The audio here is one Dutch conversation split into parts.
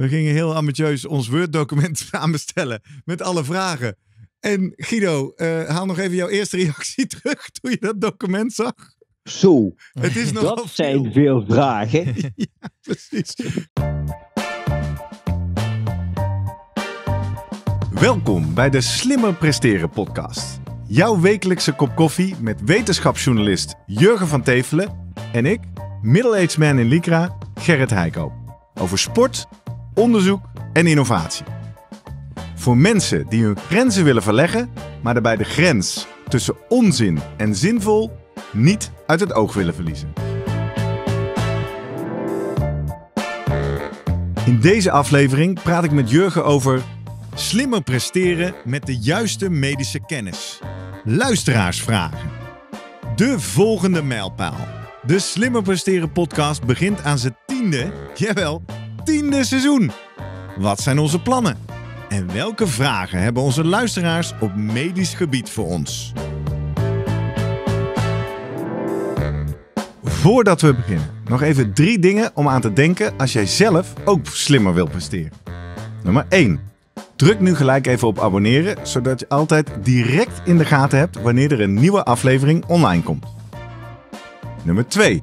We gingen heel ambitieus ons Word-document samenstellen met alle vragen. En Guido, eh, haal nog even jouw eerste reactie terug toen je dat document zag. Zo, het is nog dat zijn veel, vragen. ja, precies. Welkom bij de Slimmer Presteren podcast. Jouw wekelijkse kop koffie met wetenschapsjournalist Jurgen van Tevelen en ik, middle-aged man in Lycra, Gerrit Heiko. Over sport onderzoek en innovatie. Voor mensen die hun grenzen willen verleggen, maar daarbij de grens tussen onzin en zinvol niet uit het oog willen verliezen. In deze aflevering praat ik met Jurgen over slimmer presteren met de juiste medische kennis. Luisteraarsvragen. De volgende mijlpaal. De Slimmer Presteren podcast begint aan zijn tiende, jawel, tiende seizoen. Wat zijn onze plannen? En welke vragen hebben onze luisteraars op medisch gebied voor ons? Voordat we beginnen, nog even drie dingen om aan te denken als jij zelf ook slimmer wilt presteren. Nummer 1. Druk nu gelijk even op abonneren, zodat je altijd direct in de gaten hebt wanneer er een nieuwe aflevering online komt. Nummer 2.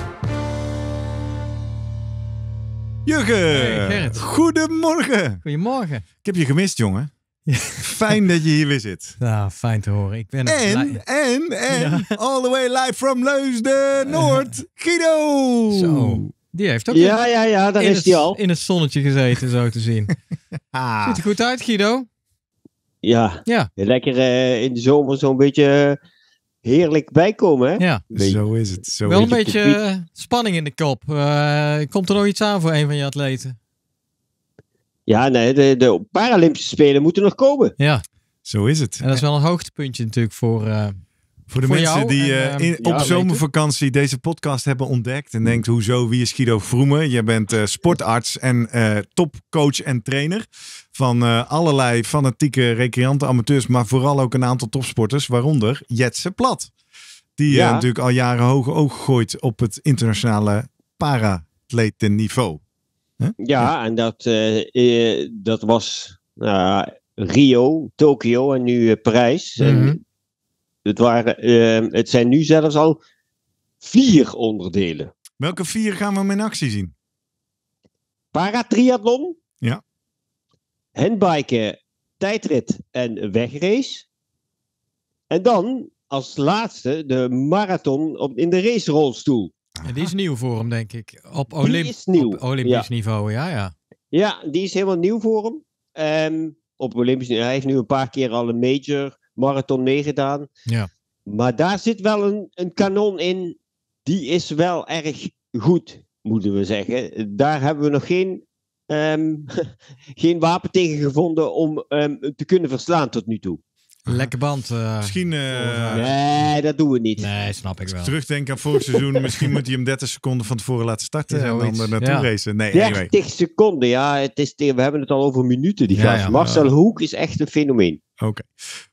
Jurgen! Goedemorgen! Goedemorgen. Ik heb je gemist, jongen. Fijn dat je hier weer zit. Nou, fijn te horen. Ik ben en, en, en, all the way live from Leusden, Noord, Guido! Zo, die heeft ook ja, ja, ja, daar is al. in het zonnetje gezeten, zo te zien. ah. Ziet er goed uit, Guido? Ja, ja. lekker eh, in de zomer zo'n beetje... Eh, heerlijk bijkomen. Hè? Ja, zo is het. Zo Wel een beetje eh, spanning in de kop. Eh, komt er nog iets aan voor een van je atleten? Ja, nee, de, de Paralympische Spelen moeten nog komen. Ja. Zo is het. En dat is wel een hoogtepuntje natuurlijk voor... Eh, voor de mensen die op zomervakantie deze podcast hebben ontdekt en denkt, hoezo, wie is Guido Vroemen? Je bent sportarts en topcoach en trainer van eh, allerlei fanatieke recreanten, amateurs, maar vooral ook een aantal topsporters, waaronder Jetse Plat. Die eh, natuurlijk al jaren hoge oog gooit op het internationale paratletenniveau. Huh? Ja, en dat, eh, dat was Rio, Tokio en nu Parijs. Mhm. het, waren, het zijn nu zelfs al vier onderdelen. Welke vier gaan we in actie zien? Paratriathlon, handbiken, tijdrit en wegrace. En dan als laatste de marathon op, in de racerolstoel. En die is nieuw voor hem, denk ik. Op, op Olympisch niveau, ja, ja. Ja, die is helemaal nieuw voor hem. Ehm, op Olympisch niveau. Hij heeft nu een paar keer al een major marathon meegedaan. Ja. Maar daar zit wel een, een kanon in. Die is wel erg goed, moeten we zeggen. Daar hebben we nog geen Ehm, geen wapen tegengevonden om ehm, te kunnen verslaan tot nu toe. Lekker band. Eh. misschien. Eh, nee, dat doen we niet. Nee, snap ik wel. Terugdenken aan vorig seizoen. misschien moet hij hem 30 seconden van tevoren laten starten. en dan er eh, naartoe ja. racen. Nee, 30 seconden, ja. Het is, we hebben het al over minuten, die ja, Marcel Hoek is echt een fenomeen. Oké.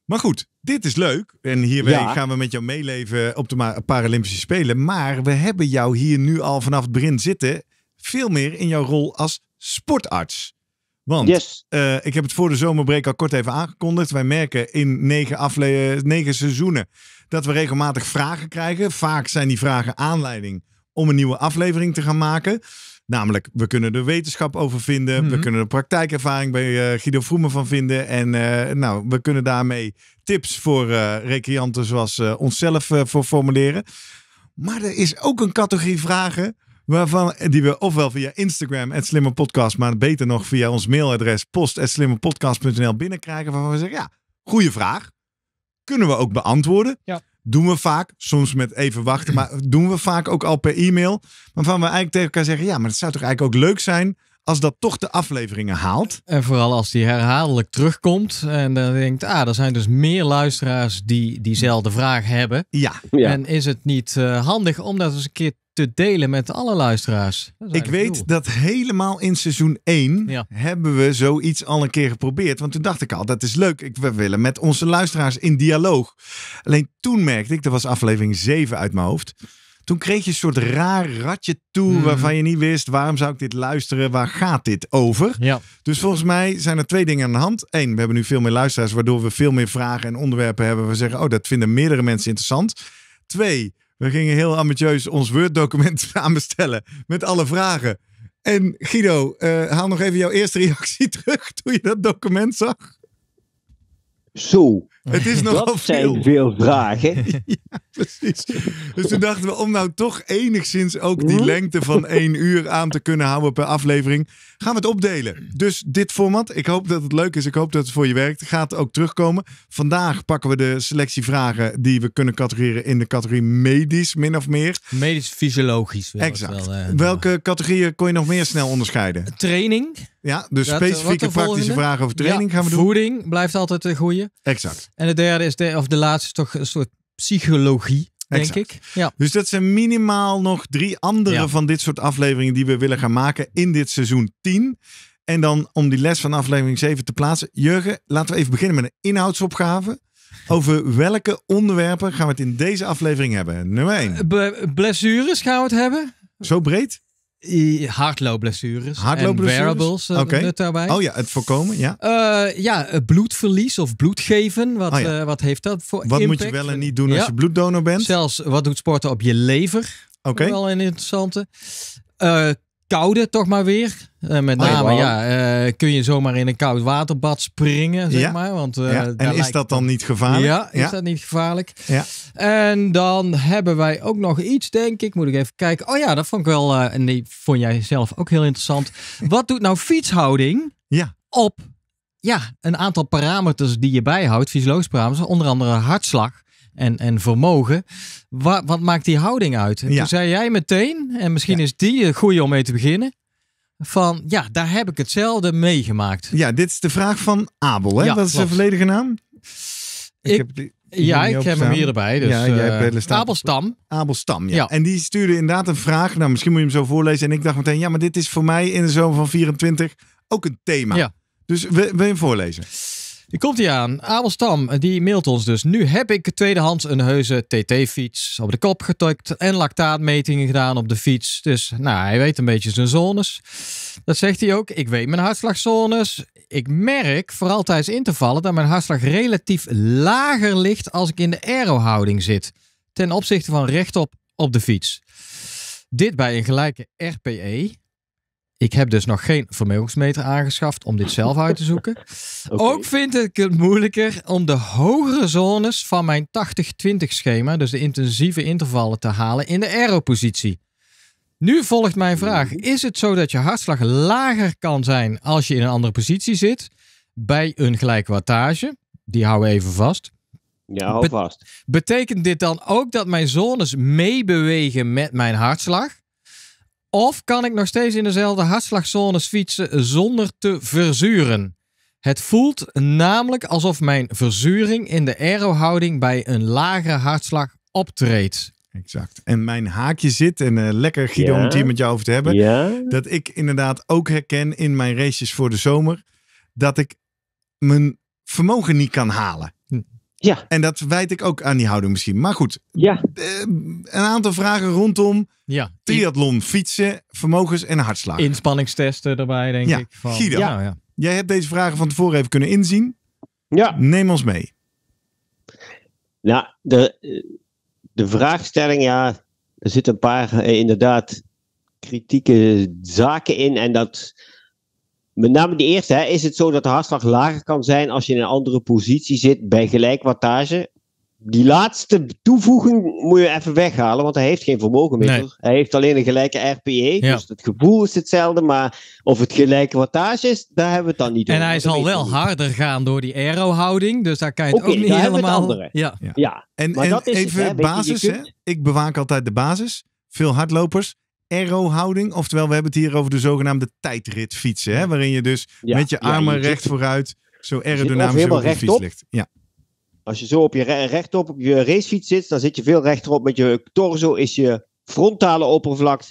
Maar goed, dit is leuk. En hiermee gaan we met jou meeleven op de Paralympische Spelen. Maar we hebben jou hier nu al vanaf het begin zitten veel meer in jouw rol als sportarts. Want eh, ik heb het voor de zomerbreek al kort even aangekondigd. Wij merken in negen, afle negen seizoenen dat we regelmatig vragen krijgen. Vaak zijn die vragen aanleiding om een nieuwe aflevering te gaan maken. Namelijk, we kunnen er wetenschap over vinden. We mhm. kunnen er praktijkervaring bij eh, Guido Vroemen van vinden. En eh, nou, we kunnen daarmee tips voor recreanten zoals onszelf voor formuleren. Maar er is ook een categorie vragen Waarvan, die we ofwel via Instagram, het Slimme Podcast, maar beter nog via ons mailadres post.slimmepodcast.nl binnenkrijgen. Waarvan we zeggen, ja, goede vraag. Kunnen we ook beantwoorden. Ja. Doen we vaak, soms met even wachten, maar doen we vaak ook al per e-mail. Waarvan we eigenlijk tegen elkaar zeggen, ja, maar het zou toch eigenlijk ook leuk zijn als dat toch de afleveringen haalt. En vooral als die herhaaldelijk terugkomt. En dan denkt, ah, er zijn dus meer luisteraars die diezelfde vraag hebben. Ja. En is het niet eh, handig om dat eens een keer te delen met alle luisteraars. Ik weet dat helemaal in seizoen 1 ja. hebben we zoiets al een keer geprobeerd. Want toen dacht ik al, dat is leuk. Ik, we willen met onze luisteraars in dialoog. Alleen toen merkte ik, dat was aflevering 7 uit mijn hoofd. Toen kreeg je een soort raar ratje toe mhm. waarvan je niet wist waarom zou ik dit luisteren, waar gaat dit over? Ja. Dus volgens mij zijn er twee dingen aan de hand. Eén, we hebben nu veel meer luisteraars, waardoor we veel meer vragen en onderwerpen hebben. We zeggen, oh, dat vinden meerdere mensen interessant. Twee, we gingen heel ambitieus ons Word-document samenstellen met alle vragen. En Guido, eh, haal nog even jouw eerste reactie terug toen je dat document zag. Zo, het is nogal dat veel. zijn veel vragen. ja, precies. Dus toen dachten we, om nou toch enigszins ook die hm? lengte van één uur aan te kunnen houden per aflevering, gaan we het opdelen. Dus dit format, ik hoop dat het leuk is. Ik hoop dat het voor je werkt. Gaat ook terugkomen. Vandaag pakken we de selectie vragen die we kunnen categoreren in de categorie medisch, min of meer. Medisch-fysiologisch. Exact. Wel, uh, Welke eh, categorieën kon je nog meer snel onderscheiden? Training. Ja, dus specifieke praktische vragen over training gaan we doen. Voeding blijft altijd een goede. Exact. En de derde is, de, of de laatste is toch een soort psychologie, denk ik. Ja. Dus dat zijn minimaal nog drie andere van dit soort afleveringen die we willen gaan maken in dit seizoen 10. En dan om die les van aflevering 7 te plaatsen. Jurgen, laten we even beginnen met een inhoudsopgave. Over welke onderwerpen gaan we het in deze aflevering hebben? Nummer 1. blessures gaan we het hebben. Zo breed? Hardloopblessures. Hardloopblessures. En wearables eh, daarbij. Oh ja, het voorkomen, ja. Uh, ja, eh, bloedverlies of bloedgeven. Wat, oh wat heeft dat voor Wat moet je wel en niet doen als je bloeddonor bent? Zelfs, wat doet sporten op je lever? Oké. Wel een interessante koude toch maar weer. Eh, met oh, name, ja, eh, kun je zomaar in een koud waterbad springen, zeg maar. Want, eh, ja. En is dat dan niet gevaarlijk? Ja, is dat niet gevaarlijk? Ja. En dan hebben wij ook nog iets, denk ik. Moet ik even kijken. Oh ja, dat vond ik wel, en die vond jij zelf ook heel interessant. Wat doet nou fietshouding ja. op ja, een aantal parameters die je bijhoudt, fysiologische parameters, onder andere hartslag en, en vermogen. Wat, wat maakt die houding uit? toen zei jij meteen, en misschien is die een goede om mee te beginnen. Van ja, daar heb ik hetzelfde meegemaakt. Ja, dit is de vraag van Abel. Hè? Ja, dat is zijn volledige naam. Ik, heb ja, ik heb hem hier erbij. Dus, ja, jij uh, Abel Stam. Abel Stam, ja. En die stuurde inderdaad een vraag. Nou, misschien moet je hem zo voorlezen. En ik dacht meteen, ja, maar dit is voor mij in de zomer van 24 ook een thema. Ja. Dus we, wil je hem voorlezen? Die komt hij aan. Abel Stam, die mailt ons dus. Nu heb ik tweedehands een heuse TT-fiets op de kop getokt en lactaatmetingen gedaan op de fiets. Dus nou, hij weet een beetje zijn zones. Dat zegt hij ook. Ik weet mijn hartslagzones. Ik merk, vooral tijdens intervallen, dat mijn hartslag relatief lager ligt als ik in de aerohouding zit. Ten opzichte van rechtop op de fiets. Dit bij een gelijke RPE, ik heb dus nog geen vermogensmeter aangeschaft om dit zelf uit te zoeken. Ook vind ik het moeilijker om de hogere zones van mijn 80-20 schema, dus de intensieve intervallen, te halen in de aeropositie. Nu volgt mijn vraag: is het zo dat je hartslag lager kan zijn als je in een andere positie zit bij een gelijke wattage? Die hou even vast. Ja, hou vast. betekent dit dan ook dat mijn zones meebewegen met mijn hartslag? Of kan ik nog steeds in dezelfde hartslagzones fietsen zonder te verzuren? Het voelt namelijk alsof mijn verzuring in de aerohouding bij een lagere hartslag optreedt. Exact. En mijn haakje zit, en eh, lekker Guido om het hier met jou over te hebben, ja. dat ik inderdaad ook herken in mijn races voor de zomer, dat ik mijn vermogen niet kan halen. Ja. En dat weet ik ook aan die houding misschien. Maar goed, ja. Eh, een aantal vragen rondom ja. triathlon, fietsen, vermogens en hartslag. Inspanningstesten erbij, denk ik. Van... ja. ja. jij hebt deze vragen van tevoren even kunnen inzien. Ja. Neem ons mee. Nou, de, de vraagstelling, ja, er zitten een paar eh, inderdaad kritieke zaken in. En dat met name die eerste, hè, is het zo dat de hartslag lager kan zijn als je in een andere positie zit bij gelijk wattage? Die laatste toevoeging moet je even weghalen, want hij heeft geen vermogen meer. Hij heeft alleen een gelijke RPE, dus het gevoel is hetzelfde, maar of het gelijke wattage is, daar hebben we het dan niet over. En hij dat zal wel harder gaan door die aero-houding, dus daar kan je het ook niet helemaal... Het ja. Ja. ja. en, maar dat is even basis, hè? ik bewaak altijd de basis. Veel hardlopers aero-houding. Oftewel, we hebben het hier over de zogenaamde tijdritfietsen. Hè? Waarin je dus met je armen recht vooruit zo aerodynamisch op de fiets ligt. Ja. Als je zo op je rechtop op je racefiets zit, dan zit je veel rechterop. Met je torso is je frontale oppervlak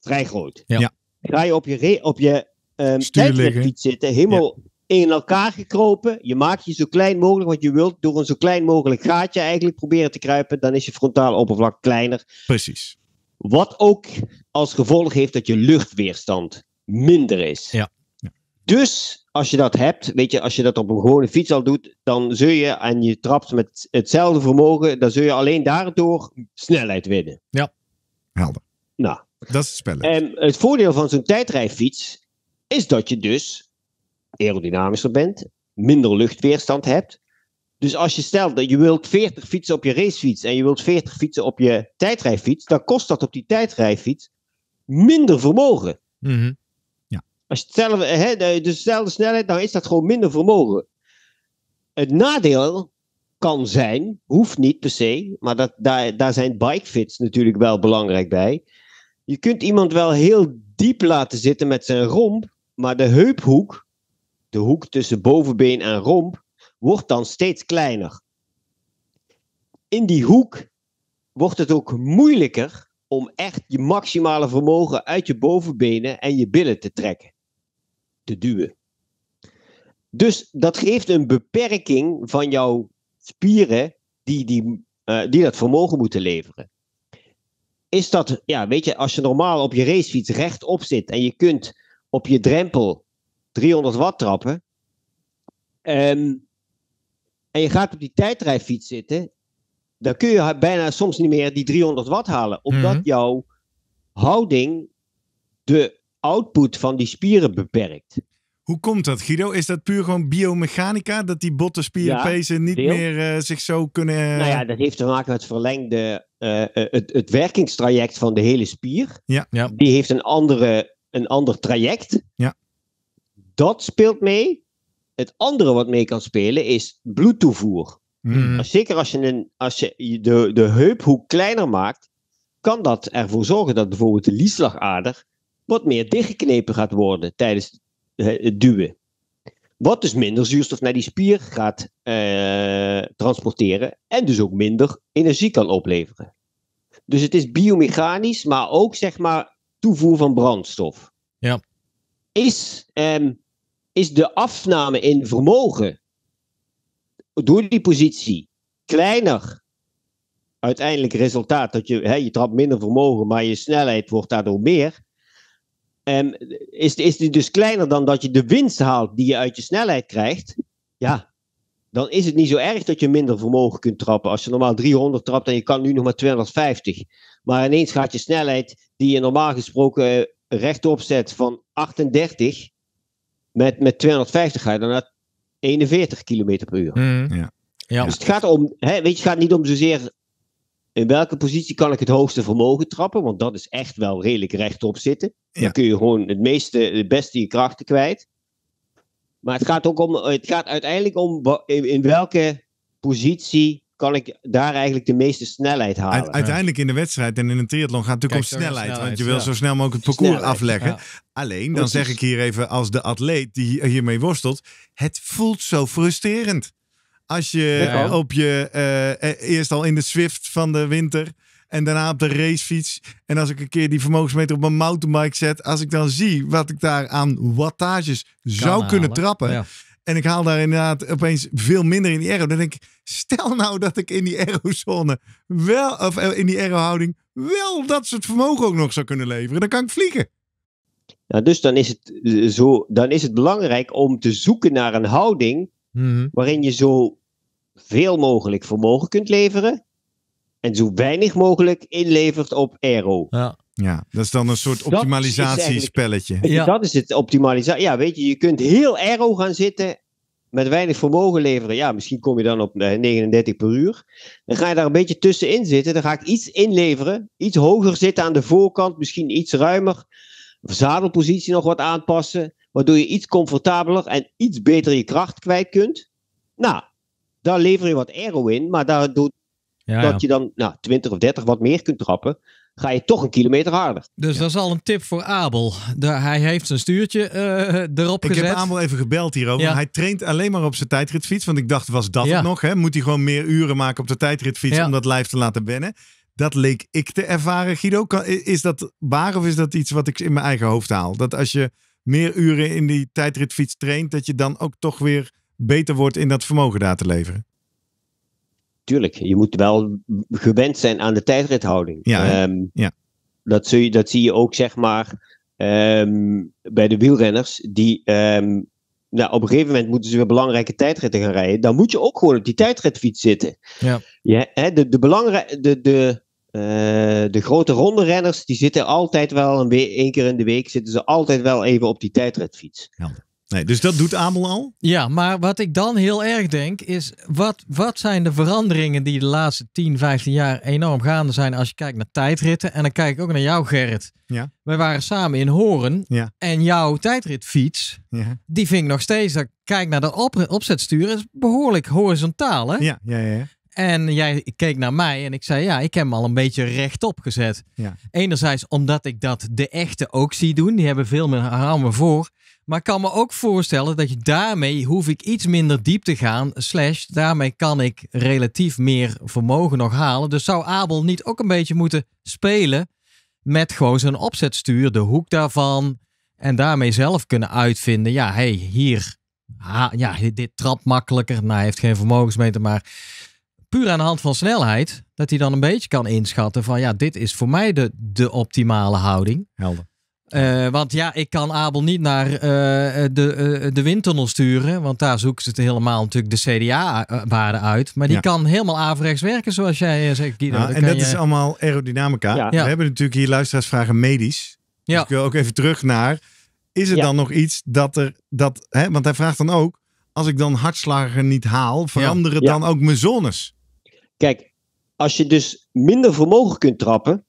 vrij groot. Ja. Ga je op je, op je ehm, tijdritfiets zitten, helemaal in elkaar gekropen. Je maakt je zo klein mogelijk, want je wilt door een zo klein mogelijk gaatje eigenlijk proberen te kruipen. Dan is je frontale oppervlak kleiner. Precies. Wat ook als gevolg heeft dat je luchtweerstand minder is. Ja. Dus als je dat hebt, weet je, als je dat op een gewone fiets al doet, dan zul je en je trapt met hetzelfde vermogen, dan zul je alleen daardoor snelheid winnen. Ja, helder. Nou, dat is het spel. En het voordeel van zo'n tijdrijfiets is dat je dus aerodynamischer bent, minder luchtweerstand hebt, dus als je stelt dat je wilt 40 fietsen op je racefiets en je wilt 40 fietsen op je tijdrijfiets, dan kost dat op die tijdrijfiets minder vermogen. Mm ja. Als je hè, dus snelheid, dan nou is dat gewoon minder vermogen. Het nadeel kan zijn, hoeft niet per se, maar dat, daar, daar zijn bikefits natuurlijk wel belangrijk bij. Je kunt iemand wel heel diep laten zitten met zijn romp, maar de heuphoek, de hoek tussen bovenbeen en romp, wordt dan steeds kleiner. In die hoek wordt het ook moeilijker om echt je maximale vermogen uit je bovenbenen en je billen te trekken, te duwen. Dus dat geeft een beperking van jouw spieren die, die, eh, die dat vermogen moeten leveren. Is dat, ja, weet je, als je normaal op je racefiets rechtop zit en je kunt op je drempel 300 watt trappen, um, en je gaat op die tijdrijfiets zitten, dan kun je bijna soms niet meer die 300 watt halen. Omdat mhm. jouw houding de output van die spieren beperkt. Hoe komt dat, Guido? Is dat puur gewoon biomechanica? Dat die botten niet meer eh, zich zo kunnen. Eh, nou ja, dat heeft te maken met het verlengde. Eh, het, het werkingstraject van de hele spier. Ja, ja. Die heeft een, andere, een ander traject. Ja. Dat speelt mee. Het andere wat mee kan spelen is bloedtoevoer. Hmm. Zeker als je, een, als je de, de heuphoek kleiner maakt, kan dat ervoor zorgen dat bijvoorbeeld de lieslagader wat meer dichtgeknepen gaat worden tijdens het duwen. Wat dus minder zuurstof naar die spier gaat eh, transporteren en dus ook minder energie kan opleveren. Dus het is biomechanisch, maar ook zeg maar toevoer van brandstof. Ja. Is um, is de afname in vermogen door die positie kleiner. Uiteindelijk resultaat dat je, hè, je trapt minder vermogen, maar je snelheid wordt daardoor meer. En is, is die dus kleiner dan dat je de winst haalt die je uit je snelheid krijgt? Ja, dan is het niet zo erg dat je minder vermogen kunt trappen. Als je normaal 300 trapt en je kan nu nog maar 250. Maar ineens gaat je snelheid, die je normaal gesproken eh, rechtop zet van 38, met, met 250 ga je dan naar 41 km per uur. Mm. Ja. Ja. Dus het gaat, om, hè, weet je, het gaat niet om zozeer in welke positie kan ik het hoogste vermogen trappen, want dat is echt wel redelijk rechtop zitten. Dan kun je gewoon het meeste, het beste je krachten kwijt. Maar het gaat, ook om, het gaat uiteindelijk om in welke positie kan ik daar eigenlijk de meeste snelheid halen. uiteindelijk in de wedstrijd en in een triathlon gaat het natuurlijk om snelheid, Want je wil zo snel mogelijk het parcours afleggen. Alleen, dan zeg ik hier even als de atleet die hiermee worstelt. Het voelt zo frustrerend. Als je op je eh, eh, eerst al in de Swift van de winter en daarna op de racefiets. En als ik een keer die vermogensmeter op mijn mountainbike zet, als ik dan zie wat ik daar aan wattages zou kunnen trappen. En ik haal daar inderdaad opeens veel minder in die arrow. Dan denk ik, stel nou dat ik in die zone wel, of eh, in die houding wel dat soort vermogen ook nog zou kunnen leveren. Dan kan ik vliegen. ja dus dan is, het eh, zo, dan is het belangrijk om te zoeken naar een houding mhm. waarin je zo veel mogelijk vermogen kunt leveren en zo weinig mogelijk inlevert op aero. Ja. Ja, dat is dan een soort optimalisatiespelletje. Ja. Dat is het optimalisatie. Ja, weet je, je kunt heel aero gaan zitten met weinig vermogen leveren. Ja, misschien kom je dan op 39 eh, per uur. Dan ga je daar een beetje tussenin zitten. Dan ga ik iets inleveren, iets hoger zitten aan de voorkant, misschien iets ruimer. Zadelpositie nog wat aanpassen, waardoor je iets comfortabeler en iets beter je kracht kwijt kunt. Nou, daar lever je wat aero in, maar daardoor dat je dan nou, 20 of 30 wat meer kunt trappen ga je toch een kilometer harder. Dus dat is al een tip voor Abel. hij heeft zijn stuurtje eh, erop gezet. Ik heb Abel even gebeld hierover. Hij traint alleen maar op zijn tijdritfiets. Want ik dacht, was dat het nog? Hè? Moet hij gewoon meer uren maken op de tijdritfiets om dat lijf te laten wennen? Dat leek ik te ervaren, Guido. is dat waar of is dat iets wat ik in mijn eigen hoofd haal? Dat als je meer uren in die tijdritfiets traint, dat je dan ook toch weer beter wordt in dat vermogen daar te leveren? tuurlijk, je moet wel gewend zijn aan de tijdrithouding. Ja, ehm, ja. Dat, zie je, dat zie je ook, zeg maar, ehm, bij de wielrenners, die ehm, nou, op een gegeven moment moeten ze weer belangrijke tijdritten gaan rijden. Dan moet je ook gewoon op die tijdritfiets zitten. Ja. Ja, hè, de, de, de, de, eh, de grote ronde renners, die zitten altijd wel, een één keer in de week, zitten ze altijd wel even op die tijdritfiets. Ja. Nee, dus dat doet Amel al? Ja, maar wat ik dan heel erg denk is, wat, wat zijn de veranderingen die de laatste 10, 15 jaar enorm gaande zijn als je kijkt naar tijdritten? En dan kijk ik ook naar jou Gerrit. Ja. Wij waren samen in Horen ja. en jouw tijdritfiets, ja. die ving nog steeds, dat kijk naar de op, opzetstuur, is behoorlijk horizontaal hè? Ja, ja, ja. En jij keek naar mij en ik zei, ja, ik heb hem al een beetje rechtop gezet. Enerzijds omdat ik dat de echte ook zie doen. Die hebben veel meer hangen voor. Maar ik kan me ook voorstellen dat je daarmee hoef ik iets minder diep te gaan. Slash, daarmee kan ik relatief meer vermogen nog halen. Dus zou Abel niet ook een beetje moeten spelen met gewoon zijn opzetstuur, de hoek daarvan. En daarmee zelf kunnen uitvinden, ja, hey, hier, ja, dit trapt makkelijker. Nou, hij heeft geen vermogensmeter, maar puur aan de hand van snelheid, dat hij dan een beetje kan inschatten van ja, dit is voor mij de, de optimale houding. Helder. Eh, want ja, ik kan Abel niet naar eh, de, eh, de windtunnel sturen. Want daar zoeken ze het helemaal natuurlijk de CDA-waarde uit. Maar die kan helemaal averechts werken, zoals jij zegt, Guido. Nou, en dat is allemaal aerodynamica. We hebben natuurlijk hier luisteraarsvragen medisch. Dus ik wil ook even terug naar... Is er dan nog iets dat er... Dat, hè, want hij vraagt dan ook... Als ik dan hartslagen niet haal, veranderen dan ook mijn zones? Kijk, als je dus minder vermogen kunt trappen,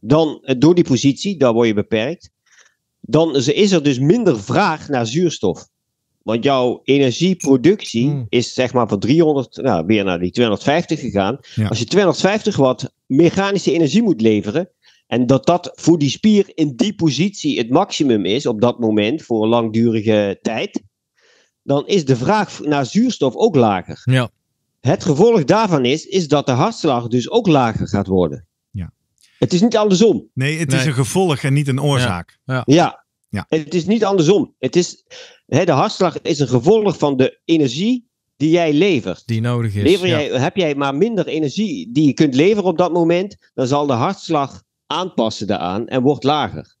dan eh, door die positie, daar word je beperkt, dan is er dus minder vraag naar zuurstof. Want jouw energieproductie hmm. is zeg maar van 300 nou, weer naar die 250 gegaan. Als je 250 watt mechanische energie moet leveren, en dat dat voor die spier in die positie het maximum is op dat moment voor een langdurige tijd, dan is de vraag naar zuurstof ook lager. Ja. Het gevolg daarvan is, is dat de hartslag dus ook lager gaat worden. Ja. Het is niet andersom. Nee, het is een gevolg en niet een oorzaak. Ja. ja. Het is niet andersom. Het is, hè, de hartslag is een gevolg van de energie die jij levert. Die nodig is. Lever jij, Heb jij maar minder energie die je kunt leveren op dat moment, dan zal de hartslag aanpassen daaraan en wordt lager.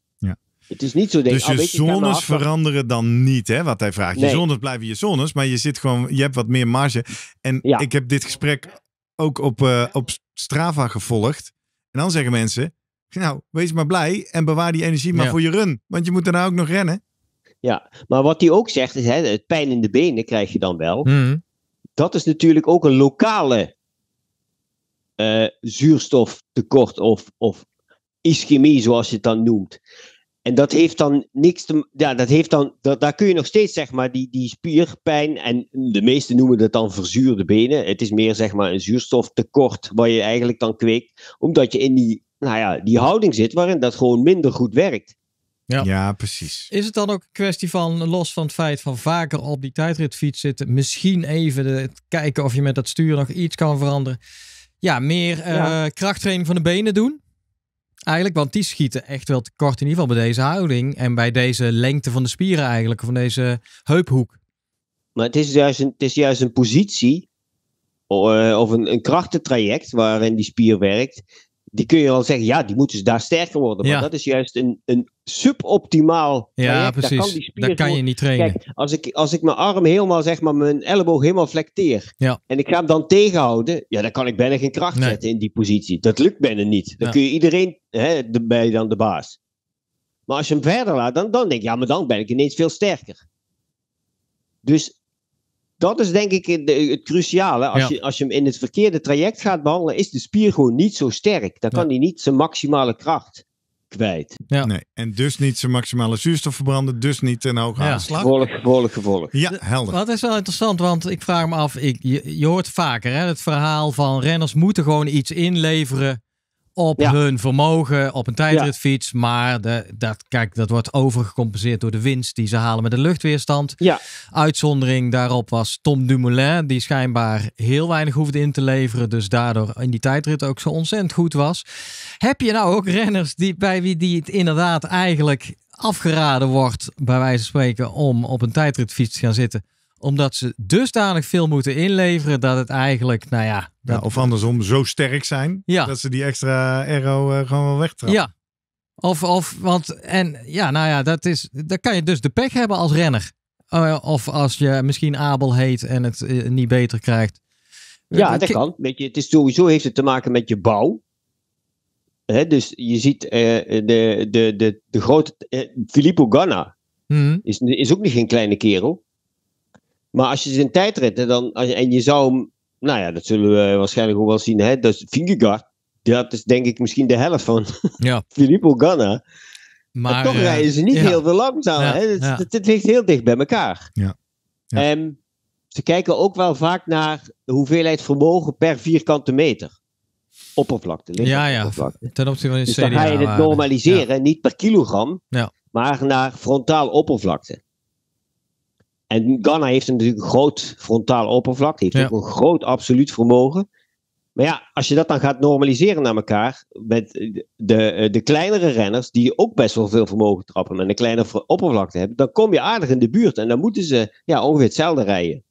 Het is niet zo Dus je, ah, zones veranderen dan niet, hè, wat hij vraagt. Je zones blijven je zones, maar je zit gewoon, je hebt wat meer marge. En ik heb dit gesprek ook op, eh, op Strava gevolgd. En dan zeggen mensen, nou, wees maar blij en bewaar die energie maar voor je run. Want je moet daarna ook nog rennen. Ja, maar wat hij ook zegt is, hè, het pijn in de benen krijg je dan wel. Mhm. Dat is natuurlijk ook een lokale eh, zuurstoftekort of, of ischemie, zoals je het dan noemt. En dat heeft dan niks te. Ja, dat heeft dan. Dat, daar kun je nog steeds, zeg maar, die, die spierpijn. En de meesten noemen dat dan verzuurde benen. Het is meer, zeg maar, een zuurstoftekort. Waar je eigenlijk dan kweekt. Omdat je in die, nou ja, die houding zit waarin dat gewoon minder goed werkt. Ja. ja. precies. Is het dan ook een kwestie van, los van het feit van vaker op die tijdritfiets zitten, misschien even kijken of je met dat stuur nog iets kan veranderen? Ja, meer eh, krachttraining van de benen doen. Eigenlijk, want die schieten echt wel kort in ieder geval bij deze houding en bij deze lengte van de spieren eigenlijk, van deze heuphoek. Maar het is juist een, het is juist een positie eh, of een, een krachtentraject waarin die spier werkt, die kun je wel zeggen, ja, die moeten ze dus daar sterker worden. Maar ja. dat is juist een, een suboptimaal Ja, precies. Daar kan, je niet trainen. Kijk, als ik, als ik mijn arm helemaal, zeg maar, mijn elleboog helemaal flecteer. En ik ga hem dan tegenhouden. Ja, dan kan ik bijna geen kracht zetten in die positie. Dat lukt bijna niet. Dan kun je iedereen, hè, de, bij dan de baas. Maar als je hem verder laat, dan, dan denk ik, ja, maar dan ben ik ineens veel sterker. Dus dat is denk ik het cruciale. Als, je, als je hem in het verkeerde traject gaat behandelen, is de spier gewoon niet zo sterk. Dan kan hij niet zijn maximale kracht kwijt. Ja. Nee, en dus niet zijn maximale zuurstof verbranden, dus niet een hoge aanslag. Behoorlijk gevolg, Ja, helder. Dat is wel interessant, want ik vraag me af, ik, je, je hoort vaker hè, het verhaal van renners moeten gewoon iets inleveren op hun vermogen op een tijdritfiets. Maar de, dat, kijk, dat wordt overgecompenseerd door de winst die ze halen met de luchtweerstand. Ja. Uitzondering daarop was Tom Dumoulin, die schijnbaar heel weinig hoefde in te leveren. Dus daardoor in die tijdrit ook zo ontzettend goed was. Heb je nou ook renners die, bij wie die het inderdaad eigenlijk afgeraden wordt, bij wijze van spreken, om op een tijdritfiets te gaan zitten? Omdat ze dusdanig veel moeten inleveren dat het eigenlijk, nou ja. of andersom, zo sterk zijn dat ze die extra arrow eh, gewoon wel wegtrappen. Ja. Of, of, want, en ja, nou ja, dat is, dan kan je dus de pech hebben als renner. Eh, of als je misschien Abel heet en het eh, niet beter krijgt. Ja, dat kan. Weet je, het is sowieso heeft het te maken met je bouw. He, dus je ziet de, de, de, de grote. Filippo Ganna mhm. is, is ook niet geen kleine kerel. Maar als je ze dus in tijd dan, en je zou hem, nou ja, dat zullen we waarschijnlijk ook wel zien, hè? dat is die Dat is dus, denk ik misschien de helft van ja. Filippo Ganna. Maar, toch eh, rijden ze niet heel veel langzaam. Het, het, ligt heel dicht bij elkaar. Ja. Ehm, ze kijken ook wel vaak naar de hoeveelheid vermogen per vierkante meter. Oppervlakte. Ja, ja. Ten opzichte van dus dan ga je het eh, normaliseren, niet per kilogram, maar naar frontaal oppervlakte. En Ghana heeft natuurlijk een groot frontaal oppervlak, heeft ook een groot absoluut vermogen. Maar ja, als je dat dan gaat normaliseren naar elkaar met de, eh, de kleinere renners, die ook best wel veel vermogen trappen en een kleinere oppervlakte hebben, dan kom je aardig in de buurt en dan moeten ze ja, ongeveer hetzelfde rijden.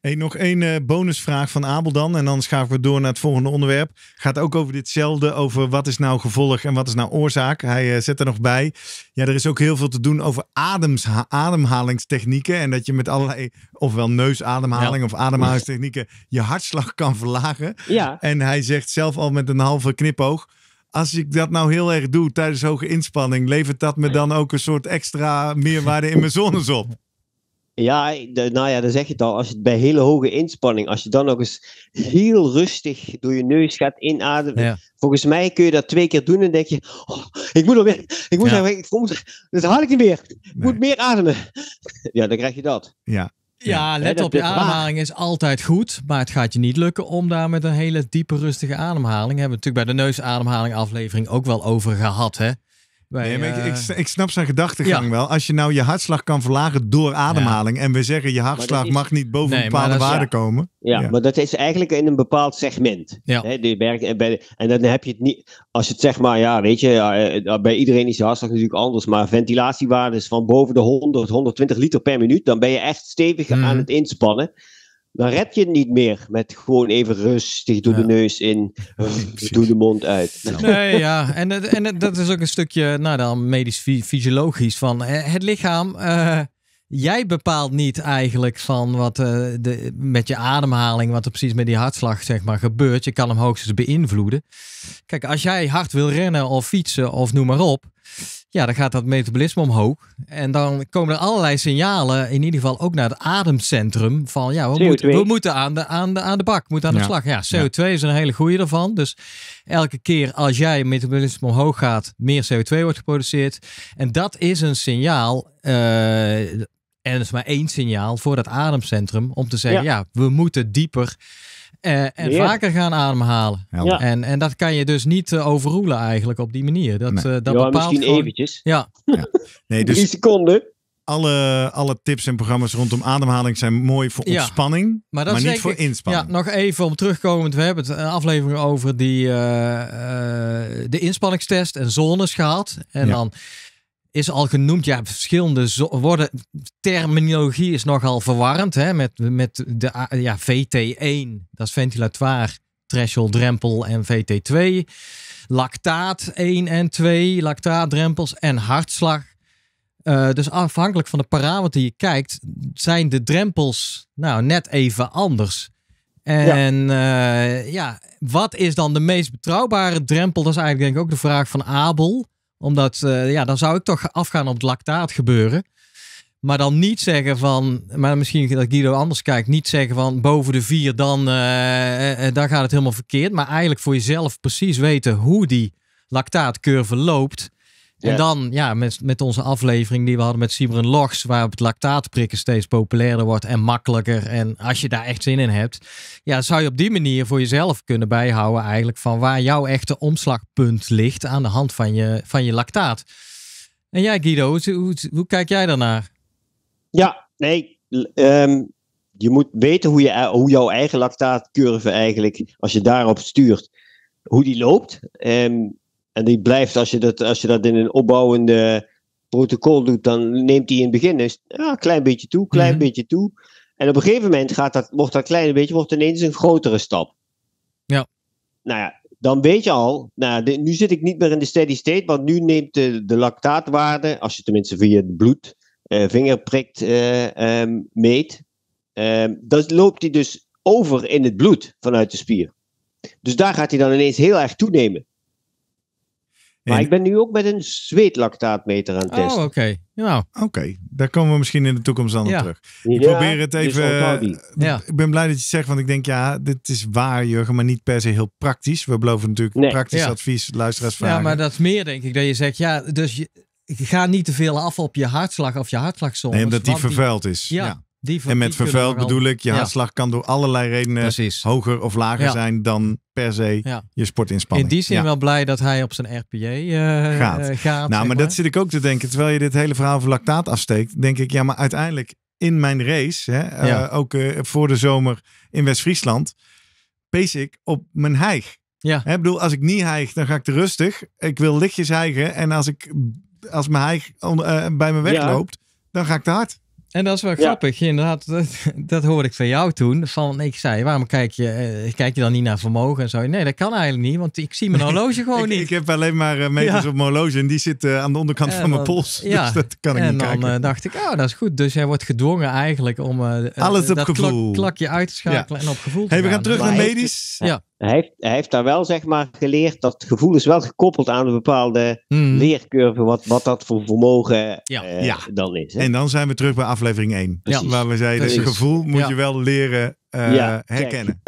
Hey, nog één eh, bonusvraag van Abel dan. En dan schaven we door naar het volgende onderwerp. Gaat ook over ditzelfde, over wat is nou gevolg en wat is nou oorzaak. Hij eh, zet er nog bij. Ja, er is ook heel veel te doen over adems, ademhalingstechnieken. En dat je met allerlei, ofwel neusademhaling of ademhalingstechnieken, je hartslag kan verlagen. Ja. En hij zegt zelf al met een halve knipoog als ik dat nou heel erg doe tijdens hoge inspanning, levert dat me dan ook een soort extra meerwaarde in mijn zones op? Ja, de, nou ja, dan zeg je het al. Als je het bij hele hoge inspanning, als je dan nog eens heel rustig door je neus gaat inademen. Volgens mij kun je dat twee keer doen en denk je: oh, ik moet alweer, ik moet ja. ik moet, dat haal ik niet meer. Ik moet meer ademen. Ja, dan krijg je dat. Ja. Ja, let op, je ademhaling is altijd goed, maar het gaat je niet lukken om daar met een hele diepe, rustige ademhaling. Hebben we natuurlijk bij de neusademhaling aflevering ook wel over gehad. Hè? nee, maar ik, ik, eh, snap zijn gedachtegang wel. Als je nou je hartslag kan verlagen door ademhaling. En we zeggen je hartslag mag niet boven een bepaalde waarde komen. Ja, maar dat is eigenlijk in een bepaald segment. Ja. Hè, die en bij, en dan heb je het niet. Als je het zeg maar, ja, weet je, eh, eh, bij iedereen is je hartslag natuurlijk anders. Maar ventilatiewaardes van boven de 100, 120 liter per minuut. Dan ben je echt stevig hmm. aan het inspannen dan red je het niet meer met gewoon even rustig doe de neus in, doe de mond uit. Nou. Nee, ja, en, en dat is ook een stukje, nou dan medisch fysiologisch van eh, het lichaam. Eh, jij bepaalt niet eigenlijk van wat eh, de, met je ademhaling, wat er precies met die hartslag zeg maar gebeurt. Je kan hem hoogstens beïnvloeden. Kijk, als jij hard wil rennen of fietsen of noem maar op ja, dan gaat dat metabolisme omhoog. En dan komen er allerlei signalen, in ieder geval ook naar het ademcentrum, van ja, we, moeten, we moeten aan de, aan, de, aan de bak, moeten aan de slag. Ja, CO2 is een hele goede ervan. Dus elke keer als jij metabolisme omhoog gaat, meer CO2 wordt geproduceerd. En dat is een signaal, uh, en is maar één signaal voor dat ademcentrum, om te zeggen, ja we moeten dieper eh, en vaker gaan ademhalen. En, en dat kan je dus niet eh, overroelen eigenlijk op die manier. Dat, eh, dat ja, bepaalt misschien eventjes. Ja. Nee, dus Drie seconden. Alle, alle tips en programma's rondom ademhaling zijn mooi voor ontspanning, maar, niet voor inspanning. Ja, nog even om terugkomend. We hebben het een aflevering over die, de inspanningstest en zones gehad. En dan is al genoemd. Ja, verschillende woorden. Terminologie is nogal verwarrend. Hè? Met, met de ja, VT1, dat is ventilatoire, threshold, drempel en VT2. Lactaat 1 en 2, lactaatdrempels en hartslag. Eh, dus afhankelijk van de parameter die je kijkt, zijn de drempels nou net even anders. En ja. Eh, ja, wat is dan de meest betrouwbare drempel? Dat is eigenlijk denk ik ook de vraag van Abel omdat, eh, ja, dan zou ik toch afgaan op het lactaat gebeuren. Maar dan niet zeggen van, maar misschien dat Guido anders kijkt, niet zeggen van boven de vier, dan, eh, eh, dan gaat het helemaal verkeerd. Maar eigenlijk voor jezelf precies weten hoe die lactaatcurve loopt. En dan ja, met, met onze aflevering die we hadden met Sibren Logs, waarop het lactaatprikken steeds populairder wordt en makkelijker. En als je daar echt zin in hebt, ja, zou je op die manier voor jezelf kunnen bijhouden eigenlijk van waar jouw echte omslagpunt ligt aan de hand van je, van je lactaat. En jij Guido, hoe, hoe, kijk jij daarnaar? Ja, nee, ehm, je moet weten hoe, je, hoe jouw eigen lactaatcurve eigenlijk, als je daarop stuurt, hoe die loopt. Um, en die blijft, als je dat, als je dat in een opbouwende protocol doet, dan neemt hij in het begin een ja, klein beetje toe, klein mhm. beetje toe. En op een gegeven moment gaat dat, wordt dat kleine beetje wordt ineens een grotere stap. Ja. Nou ja, dan weet je al, nou, nu zit ik niet meer in de steady state, want nu neemt de, de lactaatwaarde, als je tenminste via het bloed eh, vingerprikt eh, ehm, meet, um, dan loopt die dus over in het bloed vanuit de spier. Dus daar gaat hij dan ineens heel erg toenemen. Maar ik ben nu ook met een zweetlactaatmeter aan het oh, testen. Oh, oké. Nou. Oké, daar komen we misschien in de toekomst dan op terug. Ik probeer het dus even... Eh, ik ben blij dat je het zegt, want ik denk ja, dit is waar Jurgen, maar niet per se heel praktisch. We beloven natuurlijk praktisch advies, luisteraars Ja, maar dat is meer denk ik, dat je zegt ja, dus je, ga niet te veel af op je hartslag of je hartslagzones. Nee, dat die vervuild is. ja en met vervuild bedoel ik, je hartslag kan door allerlei redenen hoger of lager zijn dan per se je sportinspanning. In die zin wel blij dat hij op zijn RPA eh, gaat. Eh, gaat. Nou, maar, dat zit ik ook te denken. Terwijl je dit hele verhaal van lactaat afsteekt, denk ik, ja, maar uiteindelijk in mijn race, hè, eh, ook voor de zomer in West-Friesland, pees ik op mijn hijg. Ja. Hè, bedoel, als ik niet hijg, dan ga ik te rustig. Ik wil lichtjes heigen En als, ik, als mijn hijg bij me wegloopt, dan ga ik te hard. En dat is wel grappig, inderdaad. Dat, dat, hoorde ik van jou toen. Van, ik zei, waarom kijk je, eh, kijk je dan niet naar vermogen en zo? Nee, dat kan eigenlijk niet, want ik zie mijn horloge gewoon niet. Ik heb alleen maar eh, meters op mijn horloge en die zit eh, aan de onderkant van mijn pols. Dus ja. Dus dat kan ik niet kijken. En dan dacht ik, oh, dat is goed. Dus jij wordt gedwongen eigenlijk om uh, Alles op dat gevoel. Klak, klakje uit te schakelen en op gevoel te hey, We gaan terug dus naar medisch. Ja. Hij heeft, hij heeft daar wel zeg maar geleerd dat gevoel is wel gekoppeld aan een bepaalde hmm. leercurve, wat, wat dat voor vermogen eh, dan is. Hè? En dan zijn we terug bij aflevering 1, waar we zeiden: Precies. gevoel moet je wel leren eh, herkennen.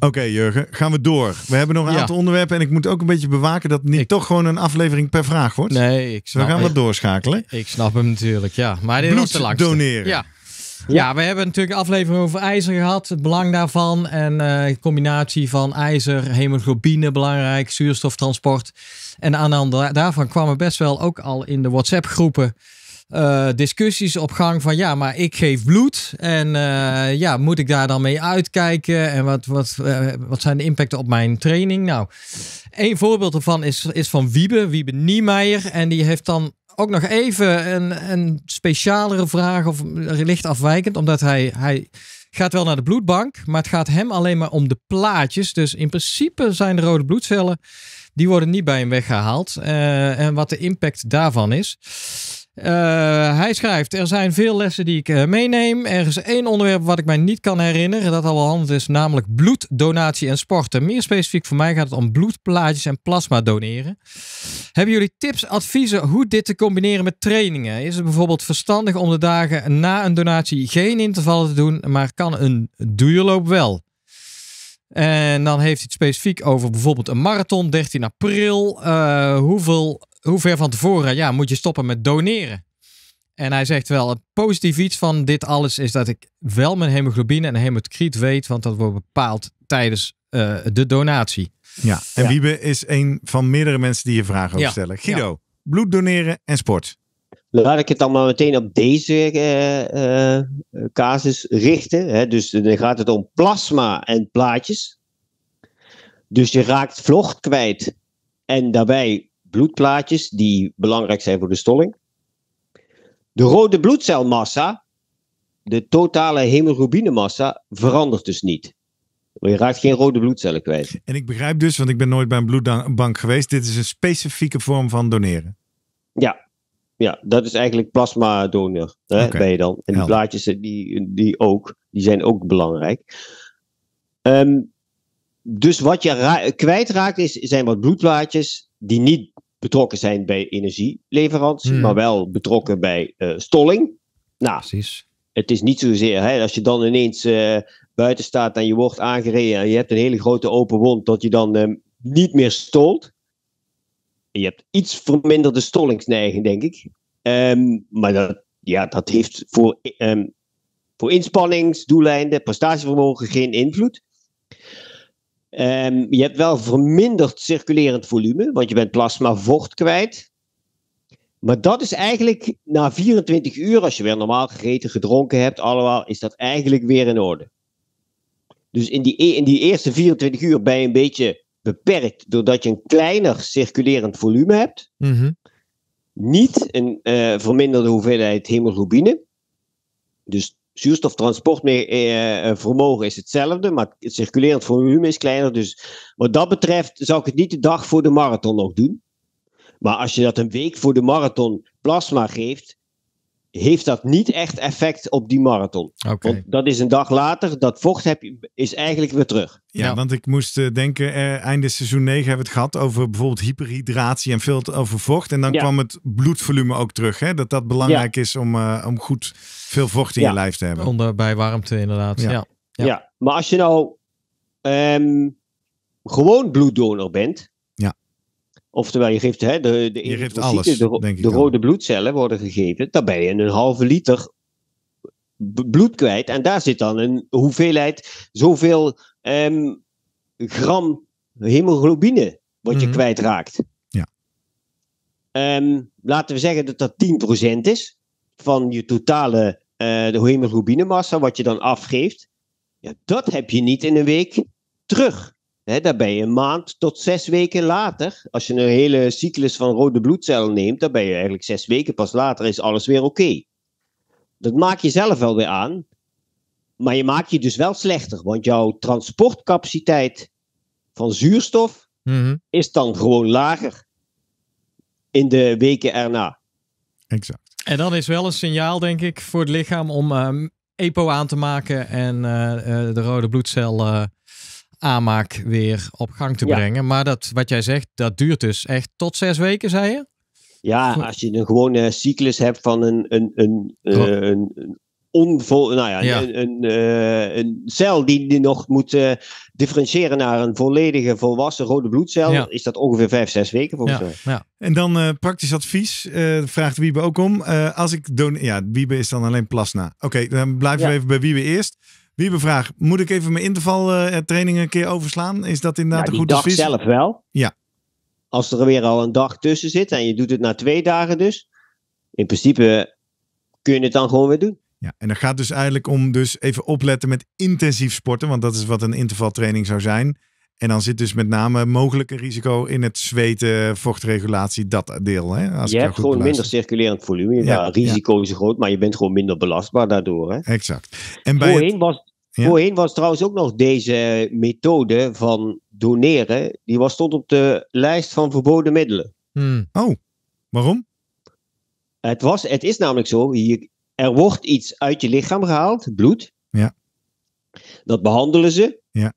Oké, Jurgen, gaan we door. We hebben nog een aantal onderwerpen en ik moet ook een beetje bewaken dat het niet toch gewoon een aflevering per vraag wordt. Nee, ik dus snap. We gaan wat doorschakelen. Ik, snap hem natuurlijk, ja. Maar dit Bloed Doneren. Ja. Ja, we hebben natuurlijk een aflevering over ijzer gehad. Het belang daarvan en eh, de combinatie van ijzer, hemoglobine belangrijk, zuurstoftransport. En aan de daarvan kwamen best wel ook al in de WhatsApp groepen eh, discussies op gang van ja, maar ik geef bloed en eh, ja, moet ik daar dan mee uitkijken en wat, wat, eh, wat zijn de impacten op mijn training? Nou, een voorbeeld ervan is, is van Wiebe, Wiebe Niemeyer en die heeft dan ook nog even een, een specialere vraag of licht afwijkend, omdat hij, hij gaat wel naar de bloedbank, maar het gaat hem alleen maar om de plaatjes. Dus in principe zijn de rode bloedcellen, die worden niet bij hem weggehaald en wat de impact daarvan is. Eh, hij schrijft: Er zijn veel lessen die ik eh, meeneem. Er is één onderwerp wat ik mij niet kan herinneren, dat al handig is, namelijk bloeddonatie en sporten. Meer specifiek voor mij gaat het om bloedplaatjes en plasma doneren. Hebben jullie tips, adviezen hoe dit te combineren met trainingen? Is het bijvoorbeeld verstandig om de dagen na een donatie geen intervallen te doen, maar kan een duurloop wel? En dan heeft hij het specifiek over bijvoorbeeld een marathon, 13 april. Eh, hoeveel hoe ver van tevoren ja, moet je stoppen met doneren? En hij zegt wel, het positieve iets van dit alles is dat ik wel mijn hemoglobine en hemocriet weet, want dat wordt bepaald tijdens eh, de donatie. Ja, en wie Wiebe is een van meerdere mensen die je vragen over stellen. Guido, bloed doneren en sport. Laat ik het dan maar meteen op deze eh, eh, casus richten. Hè. Dus dan gaat het om plasma en plaatjes. Dus je raakt vlocht kwijt. En daarbij bloedplaatjes die belangrijk zijn voor de stolling. De rode bloedcelmassa, de totale hemoglobine-massa verandert dus niet. Je raakt geen rode bloedcellen kwijt. En ik begrijp dus, want ik ben nooit bij een bloedbank geweest, dit is een specifieke vorm van doneren. Ja, ja dat is eigenlijk plasmadonor. Hè, ben je dan. En die blaadjes eh, die, die ook, die zijn ook belangrijk. Ehm, dus wat je kwijtraakt is, zijn wat bloedplaatjes die niet betrokken zijn bij energieleverantie, hmm. maar wel betrokken bij eh, stolling. Nou, Precies. het is niet zozeer, hè, als je dan ineens eh, buiten staat en je wordt aangereden en je hebt een hele grote open wond, dat je dan eh, niet meer stolt. Je hebt iets verminderde stollingsneiging, denk ik. Ehm, maar dat, ja, dat heeft voor, um, voor inspanningsdoeleinden, prestatievermogen geen invloed. Ehm, je hebt wel verminderd circulerend volume, want je bent plasma vocht kwijt. Maar dat is eigenlijk na 24 uur, als je weer normaal gegeten, gedronken hebt, allemaal, is dat eigenlijk weer in orde. Dus in die, e, in die eerste 24 uur ben je een beetje beperkt doordat je een kleiner circulerend volume hebt. Mhm. Niet een eh, verminderde hoeveelheid hemoglobine. Dus zuurstoftransportvermogen eh, eh, is hetzelfde, maar het circulerend volume is kleiner. Dus wat dat betreft zou ik het niet de dag voor de marathon nog doen. Maar als je dat een week voor de marathon plasma geeft, heeft dat niet echt effect op die marathon. Want dat is een dag later, dat vocht heb, je, is eigenlijk weer terug. Ja, want ik moest eh, denken, uh, einde seizoen 9 hebben we het gehad over bijvoorbeeld hyperhydratie en veel over vocht. En dan kwam het bloedvolume ook terug, hè? dat dat belangrijk is om, eh, om goed veel vocht in je lijf te hebben. Onder bij warmte inderdaad, ja. Ja, maar als je nou ehm, gewoon bloeddonor bent, Oftewel, je geeft, hè, de, de, je geeft alles, de, rode bloedcellen worden gegeven. Dan ben je een halve liter bloed kwijt. En daar zit dan een hoeveelheid, zoveel um, gram hemoglobine wat je mm -hmm. kwijtraakt. Ja. Ehm, laten we zeggen dat dat 10% is van je totale uh, de hemoglobine wat je dan afgeeft. Ja, dat heb je niet in een week terug. Hè, daar ben je een maand tot zes weken later. Als je een hele cyclus van rode bloedcellen neemt, dan ben je eigenlijk zes weken pas later is alles weer oké. Dat maak je zelf wel weer aan. Maar je maakt je dus wel slechter, want jouw transportcapaciteit van zuurstof mhm. is dan gewoon lager in de weken erna. Exact. En dat is wel een signaal, denk ik, voor het lichaam om um, EPO aan te maken en eh, eh, de rode bloedcel eh, Amaak weer op gang te brengen. Maar dat, wat jij zegt, dat duurt dus echt tot zes weken, zei je? Ja, als je een gewone cyclus hebt van een, een, een, eh, een, onvol, nou ja, Een, een, eh, een, cel die, die nog moet eh, differentiëren naar een volledige volwassen rode bloedcel, is dat ongeveer vijf, zes weken volgens ja. En dan praktisch advies, vraagt Wiebe ook om. als ik ja, Wiebe is dan alleen plasna. Oké, dan blijven we even bij Wiebe eerst vraag, moet ik even mijn intervaltraining eh, een keer overslaan? Is dat inderdaad ja, nou, een goede dag zelf wel. Ja. Als er weer al een dag tussen zit en je doet het na twee dagen dus. In principe kun je het dan gewoon weer doen. Ja, en dan gaat dus eigenlijk om dus even opletten met intensief sporten. Want dat is wat een intervaltraining zou zijn. En dan zit dus met name mogelijk een risico in het zweten, vochtregulatie, dat deel. Hè? Als je hebt gewoon minder circulerend volume. Ja, risico is groot, maar je bent gewoon minder belastbaar daardoor. Hè? Exact. En bij Voorheen was, ja. Voorheen was trouwens ook nog deze methode van doneren. Die was, stond op de lijst van verboden middelen. Hmm. Oh, waarom? Het, was, het is namelijk zo: hier, er wordt iets uit je lichaam gehaald, bloed. Ja. Dat behandelen ze. Ja.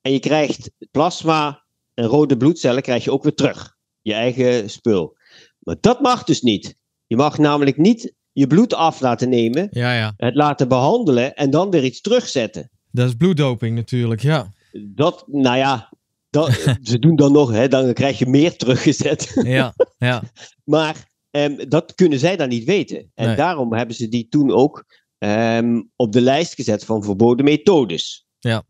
En je krijgt plasma en rode bloedcellen krijg je ook weer terug. Je eigen spul. Maar dat mag dus niet. Je mag namelijk niet je bloed af laten nemen, ja, ja. het laten behandelen en dan weer iets terugzetten. Dat is bloeddoping natuurlijk, ja. Dat, nou ja, dat, ze doen dan nog, hè, dan krijg je meer teruggezet. ja, ja. Maar ehm, dat kunnen zij dan niet weten. En daarom hebben ze die toen ook ehm, op de lijst gezet van verboden methodes. Ja.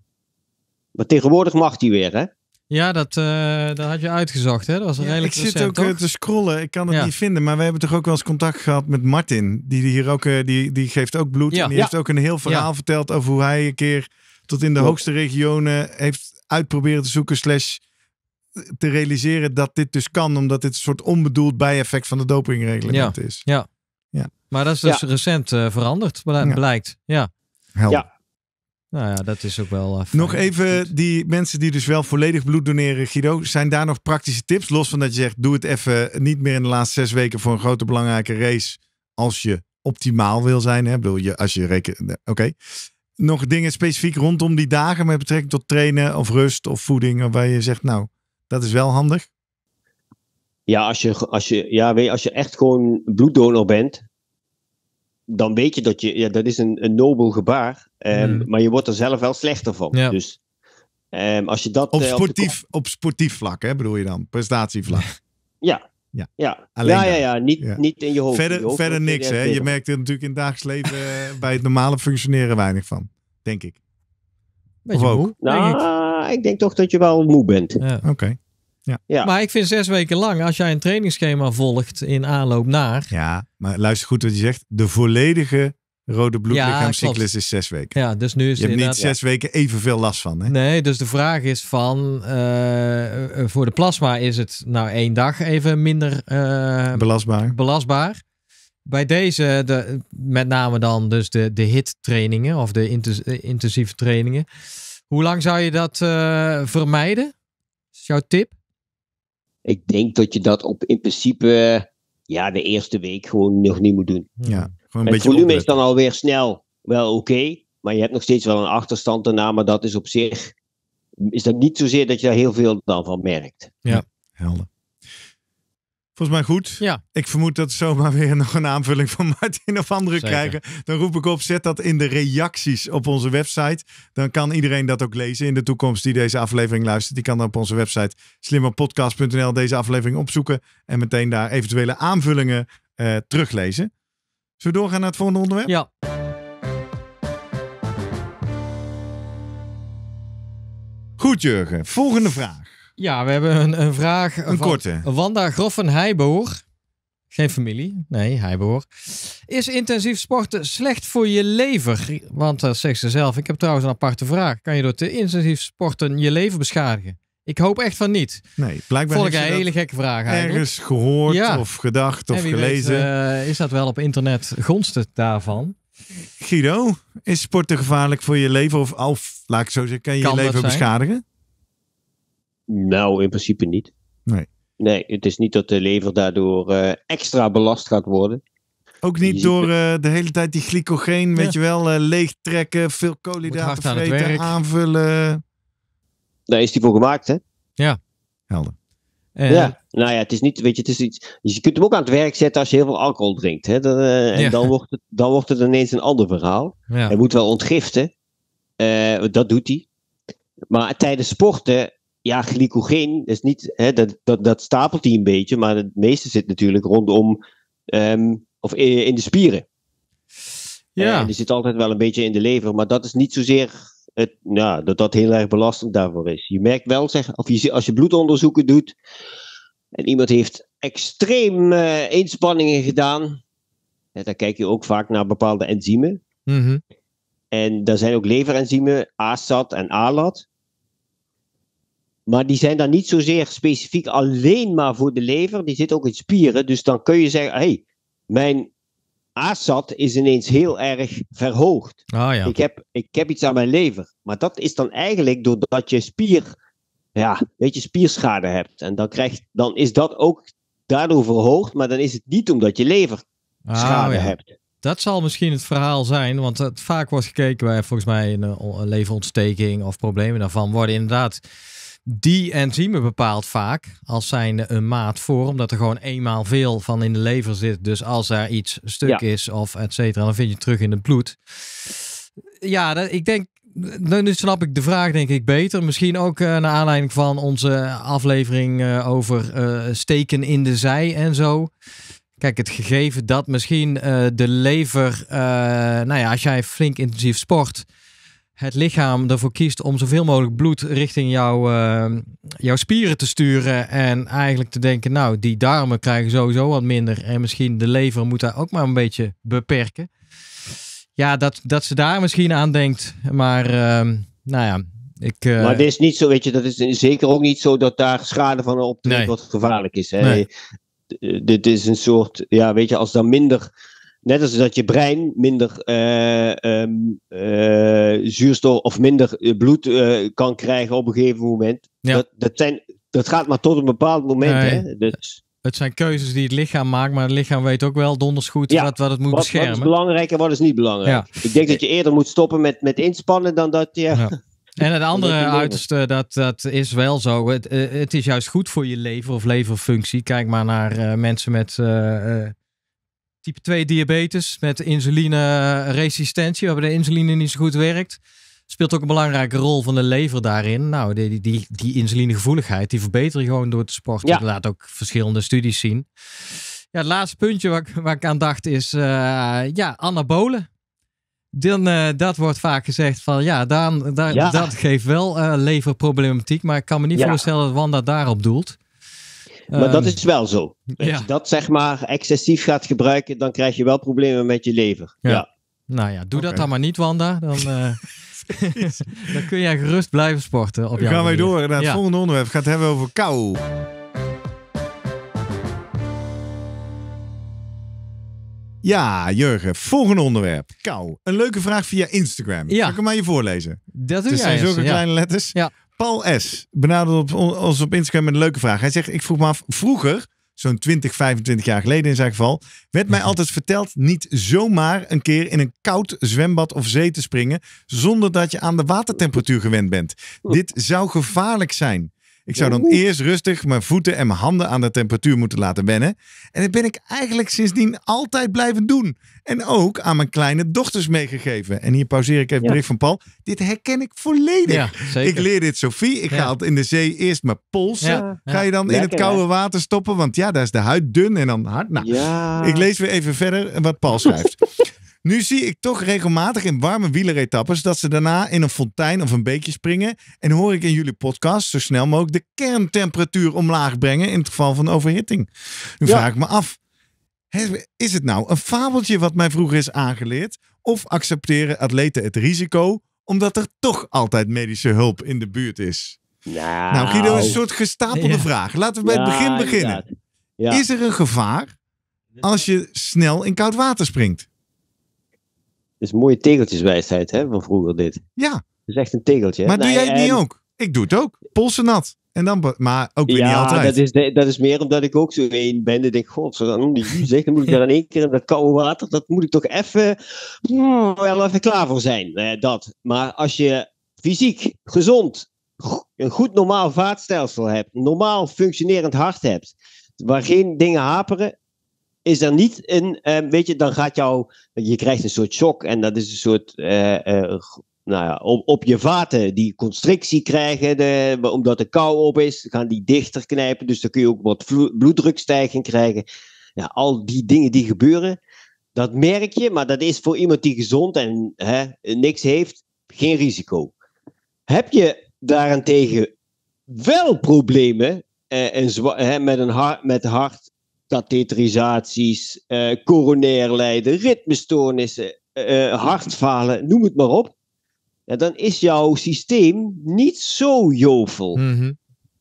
Maar tegenwoordig mag die weer, hè? Ja, dat, eh, dat had je uitgezocht, hè? Dat was een ja, redelijk Ik zit ook eh, te scrollen, ik kan het niet vinden. Maar we hebben toch ook wel eens contact gehad met Martin. Die, die hier ook, eh, die, die geeft ook bloed. En die heeft ook een heel verhaal verteld over hoe hij een keer tot in de hoogste regionen heeft uitproberen te zoeken slash te realiseren dat dit dus kan. Omdat dit een soort onbedoeld bijeffect van de dopingreglement is. Ja. ja, maar dat is dus recent uh, veranderd, blijkt. Ja. Help. Ja, nou ja, dat is ook wel. Eh, nog even die mensen die dus wel volledig bloed doneren, Guido. Zijn daar nog praktische tips? Los van dat je zegt: doe het even niet meer in de laatste zes weken voor een grote belangrijke race. Als je optimaal wil zijn. Hè? bedoel, je, als je rekent. Oké. Nog dingen specifiek rondom die dagen met betrekking tot trainen of rust of voeding. Waar je zegt: nou, dat is wel handig. Ja, als je, als je, ja, weet, als je echt gewoon bloeddonor bent, dan weet je dat je, ja, dat is een, een nobel gebaar, ehm, hmm. maar je wordt er zelf wel slechter van. Dus ehm, als je dat. Op eh, sportief, op, sportief vlak, hè, bedoel je dan? Prestatievlak. ja, ja, ja. Alleen ja, ja, ja. Niet, niet in je hoofd. Verder, verder niks. Hè? Je merkt er natuurlijk in het dagelijks leven eh, bij het normale functioneren weinig van. Denk ik. Beetje of ook? Moe, denk ik. Nou, ik. denk toch dat je wel moe bent. Ja. Oké. Ja. Maar ik vind zes weken lang, als jij een trainingsschema volgt in aanloop naar. Ja, maar luister goed wat je zegt. De volledige rode bloedlichaamcyclus is zes weken. Ja, dus nu is je hebt niet zes weken evenveel last van. Hè? Nee, dus de vraag is van eh, eh, voor de plasma is het nou één dag even minder eh, belastbaar. belastbaar. Bij deze, de, met name dan dus de, de hit trainingen of de intensieve trainingen. Hoe lang zou je dat vermijden? is jouw tip? ik denk dat je dat op in principe ja, de eerste week gewoon nog niet moet doen. Ja, gewoon een het volume is dan alweer snel wel oké, maar je hebt nog steeds wel een achterstand daarna, maar dat is op zich, is dat niet zozeer dat je daar heel veel dan van merkt. Ja, helder. Volgens mij goed. Ja. Ik vermoed dat we zomaar weer nog een aanvulling van Martin of anderen krijgen. Dan roep ik op, zet dat in de reacties op onze website. Dan kan iedereen dat ook lezen in de toekomst die deze aflevering luistert. Die kan dan op onze website slimmerpodcast.nl deze aflevering opzoeken. En meteen daar eventuele aanvullingen eh, teruglezen. Zullen we doorgaan naar het volgende onderwerp? Ja. Goed Jurgen, volgende vraag. Ja, we hebben een, een vraag. Een van korte. Wanda Groffen-Heijboer. Geen familie. Nee, Heijboer. Is intensief sporten slecht voor je lever? Want dat eh, zegt ze zelf. Ik heb trouwens een aparte vraag. Kan je door te intensief sporten je lever beschadigen? Ik hoop echt van niet. Nee, blijkbaar heb je een hele gekke vraag eigenlijk. Ergens gehoord of gedacht of gelezen. Eh, is dat wel op internet gonst daarvan? Guido, is sporten gevaarlijk voor je leven? Of, laat ik zo zeggen, kan je kan je leven beschadigen? Nou, in principe niet. Nee. Nee, het is niet dat de lever daardoor eh, extra belast gaat worden. Ook niet door eh, de hele tijd die glycogeen, weet je wel, eh, leegtrekken, veel koolhydraten vreten, aanvullen. Daar is die voor gemaakt, hè? Ja. Helder. ja, nou ja, het is niet, weet je, het is iets. je kunt hem ook aan het werk zetten als je heel veel alcohol drinkt. Hè? Dan, en dan, wordt het, dan wordt het ineens een ander verhaal. Hij moet wel ontgiften. dat doet hij. Maar tijdens sporten ja, glycogeen is niet, hè, dat, dat, dat stapelt hij een beetje, maar het meeste zit natuurlijk rondom, ehm, of in, de spieren. Ja. Eh, en die zit altijd wel een beetje in de lever, maar dat is niet zozeer het, nou, dat dat heel erg belastend daarvoor is. Je merkt wel, zeg, of je, als je bloedonderzoeken doet en iemand heeft extreem eh, inspanningen gedaan, dan kijk je ook vaak naar bepaalde enzymen. Mhm. En daar zijn ook leverenzymen, ASAT en ALAT. Maar die zijn dan niet zozeer specifiek alleen maar voor de lever. Die zit ook in spieren. Dus dan kun je zeggen: hé, hey, mijn ASAT is ineens heel erg verhoogd. Ah, ja. ik, heb, ik heb iets aan mijn lever. Maar dat is dan eigenlijk doordat je spier. Ja, weet je, spierschade hebt. En dan, krijgt, dan is dat ook daardoor verhoogd. Maar dan is het niet omdat je lever schade ah, ja. hebt. Dat zal misschien het verhaal zijn, want het, vaak wordt gekeken bij volgens mij een, een leverontsteking of problemen daarvan worden inderdaad die enzymen bepaalt vaak als zijn een maat voor, omdat er gewoon eenmaal veel van in de lever zit. Dus als daar iets stuk is of et cetera, dan vind je het terug in het bloed. Ja, ik denk, nu snap ik de vraag denk ik beter. Misschien ook uh, naar aanleiding van onze aflevering eh, over eh, steken in de zij en zo. Kijk, het gegeven dat misschien de lever, nou ja, als jij flink intensief sport, het lichaam ervoor kiest om zoveel mogelijk bloed richting jouw, eh, jouw spieren te sturen. En eigenlijk te denken, nou, die darmen krijgen sowieso wat minder. En misschien de lever moet daar ook maar een beetje beperken. Ja, dat, dat ze daar misschien aan denkt. Maar ehm, nou ja, ik, eh, Maar dit is niet zo, weet je, dat is zeker ook niet zo dat daar schade van op nee. wat gevaarlijk is. Hè? Eh, dit is een soort, ja, weet je, als dan minder Net als dat je brein minder eh, ehm, eh, zuurstof of minder eh, bloed kan krijgen op een gegeven moment. Dat, dat, zijn, dat gaat maar tot een bepaald moment. Hè? Dus... Het zijn keuzes die het lichaam maakt, maar het lichaam weet ook wel donders goed wat, wat het moet beschermen. Wat is belangrijk en wat is niet belangrijk. Ik denk dat je eerder moet stoppen met, met inspannen dan dat je... En het andere uiterste, dat, dat is wel zo. Het, het is juist goed voor je lever of leverfunctie. Kijk maar naar mensen met type 2 diabetes met insulineresistentie, waarbij de insuline niet zo goed werkt. Speelt ook een belangrijke rol van de lever daarin. Nou, die, die, die insulinegevoeligheid die je gewoon door te sporten. Ja. Dat laat ook verschillende studies zien. Ja, het laatste puntje waar ik, waar ik aan dacht is eh, ja, anabolen. Dan, eh, dat wordt vaak gezegd van ja, dan, dat geeft wel eh, leverproblematiek. Maar ik kan me niet voorstellen dat Wanda daarop doelt. Maar dat ehm, is wel zo. Als je dat zeg maar excessief gaat gebruiken, dan krijg je wel problemen met je lever. Ja. Nou ja, doe dat dan maar niet, Wanda. Dan, eh, dan kun jij gerust blijven sporten. Op gaan manier. door naar het volgende onderwerp. Gaan het hebben over kou. Ja, Jurgen, volgende onderwerp. Kou. Een leuke vraag via Instagram. Ja. Zal ik hem aan je voorlezen? Dat doe Het zijn zulke kleine letters. Ja. Paul S. benadert ons op Instagram met een leuke vraag. Hij zegt, ik vroeg me af, vroeger, zo'n 20, 25 jaar geleden in zijn geval, werd mij mhm. altijd verteld niet zomaar een keer in een koud zwembad of zee te springen, zonder dat je aan de watertemperatuur gewend bent. Dit zou gevaarlijk zijn. Ik zou dan eerst rustig mijn voeten en mijn handen aan de temperatuur moeten laten wennen. En dat ben ik eigenlijk sindsdien altijd blijven doen. En ook aan mijn kleine dochters meegegeven. En hier pauzeer ik even ja. bericht van Paul. Dit herken ik volledig. ik leer dit Sophie. Ik ga altijd in de zee eerst mijn polsen. Ga je dan in het koude water stoppen. Want ja, daar is de huid dun en dan hard. Nou, ik lees weer even verder wat Paul schrijft. Nu zie ik toch regelmatig in warme wieleretappes dat ze daarna in een fontein of een beekje springen. En hoor ik in jullie podcast zo snel mogelijk de kerntemperatuur omlaag brengen in het geval van overhitting. Nu vraag ik me af, is het nou een fabeltje wat mij vroeger is aangeleerd? Of accepteren atleten het risico omdat er toch altijd medische hulp in de buurt is? Nou, nou Guido, een soort gestapelde vraag. Laten we bij het begin beginnen. Is er een gevaar als je snel in koud water springt? is dus mooie tegeltjeswijsheid hè, van vroeger dit. Ja. is echt een tegeltje. Maar doe nou, jij het niet ook? Ik doe het ook. Polsen nat. En dan, maar ook weer niet altijd. Dat is, dat is meer omdat ik ook zo één ben. Ik denk, god, zo dan, zeg, dan moet ik daar in één keer in dat koude water, dat moet ik toch even, hmm, wel even klaar voor zijn. Eh, dat. Maar als je fysiek, gezond, een goed normaal vaatstelsel hebt, normaal functionerend hart hebt, waar geen dingen haperen, is er niet een, eh, weet je, dan gaat jou, je krijgt een soort shock en dat is een soort, eh, eh, nou ja, op, op, je vaten die constrictie krijgen, de, omdat de kou op is, gaan die dichter knijpen, dus dan kun je ook wat bloeddrukstijging krijgen. Ja, al die dingen die gebeuren, dat merk je, maar dat is voor iemand die gezond en hè, niks heeft, geen risico. Heb je daarentegen wel problemen eh, en hè, met, een hart, met hart katheterisaties, uh, coronair lijden, ritmestoornissen, uh, hartfalen, noem het maar op. Ja, dan is jouw systeem niet zo jovel. Mhm.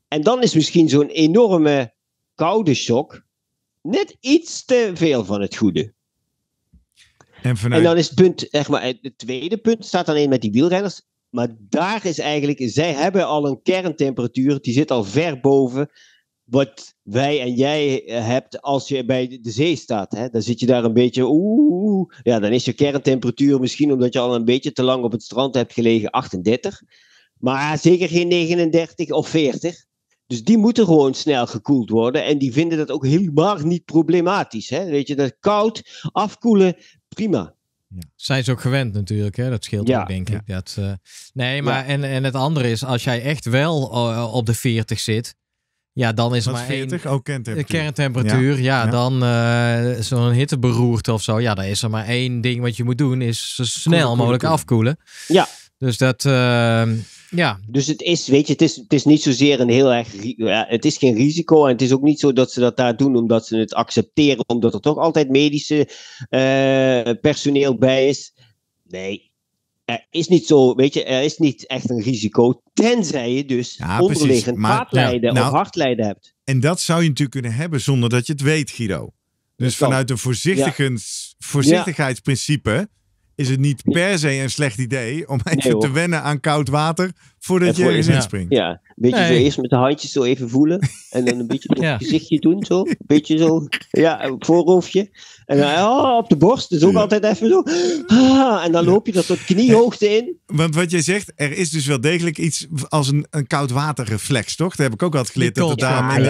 En dan is misschien zo'n enorme koude shock net iets te veel van het goede. En, vanuit... en dan is het punt, zeg maar, het tweede punt staat dan in met die wielrenners. Maar daar is eigenlijk, zij hebben al een kerntemperatuur, die zit al ver boven wat wij en jij eh, hebt als je bij de zee staat. Hè? Dan zit je daar een beetje, oeh, ja, dan is je kerntemperatuur misschien omdat je al een beetje te lang op het strand hebt gelegen 38. Maar zeker geen 39 of 40. Dus die moeten gewoon snel gekoeld worden. En die vinden dat ook helemaal niet problematisch. Hè? Weet je, dat koud afkoelen, prima. Ja. Zijn ze ook gewend natuurlijk, hè? dat scheelt ja. ook, denk ik. Ja. Dat, eh, nee, maar en, en het andere is, als jij echt wel eh, op de 40 zit, ja, dan is maar 40? één oh, kerntemperatuur. Ja, dan eh, zo'n hitteberoerte of zo. Ja, dan is er maar één ding wat je moet doen, is zo snel mogelijk afkoelen. Ja. Dus dat, ehm, ja. Dus het is, weet je, het is, het is niet zozeer een heel erg, ja, het is geen risico en het is ook niet zo dat ze dat daar doen omdat ze het accepteren, omdat er toch altijd medische eh, personeel bij is. Nee, er is niet zo, weet je, er is niet echt een risico. Tenzij je dus ja, onderliggend nou, of nou, hartlijden hebt. En dat zou je natuurlijk kunnen hebben zonder dat je het weet, Guido. Dus vanuit een voorzichtigheidsprincipe is het niet per se een slecht idee om even te wennen aan koud water Voordat je ergens springt. Ja, een beetje zo eerst met de handjes zo even voelen. En dan een beetje op het gezichtje doen zo. Een beetje zo, ja, voorhoofdje. En dan oh, op de borst, dus ook altijd even zo. Ah, en dan loop je dat tot kniehoogte in. Want wat jij zegt, er is dus wel degelijk iets als een, een koudwaterreflex, toch? Dat heb ik ook altijd geleerd. Dat daar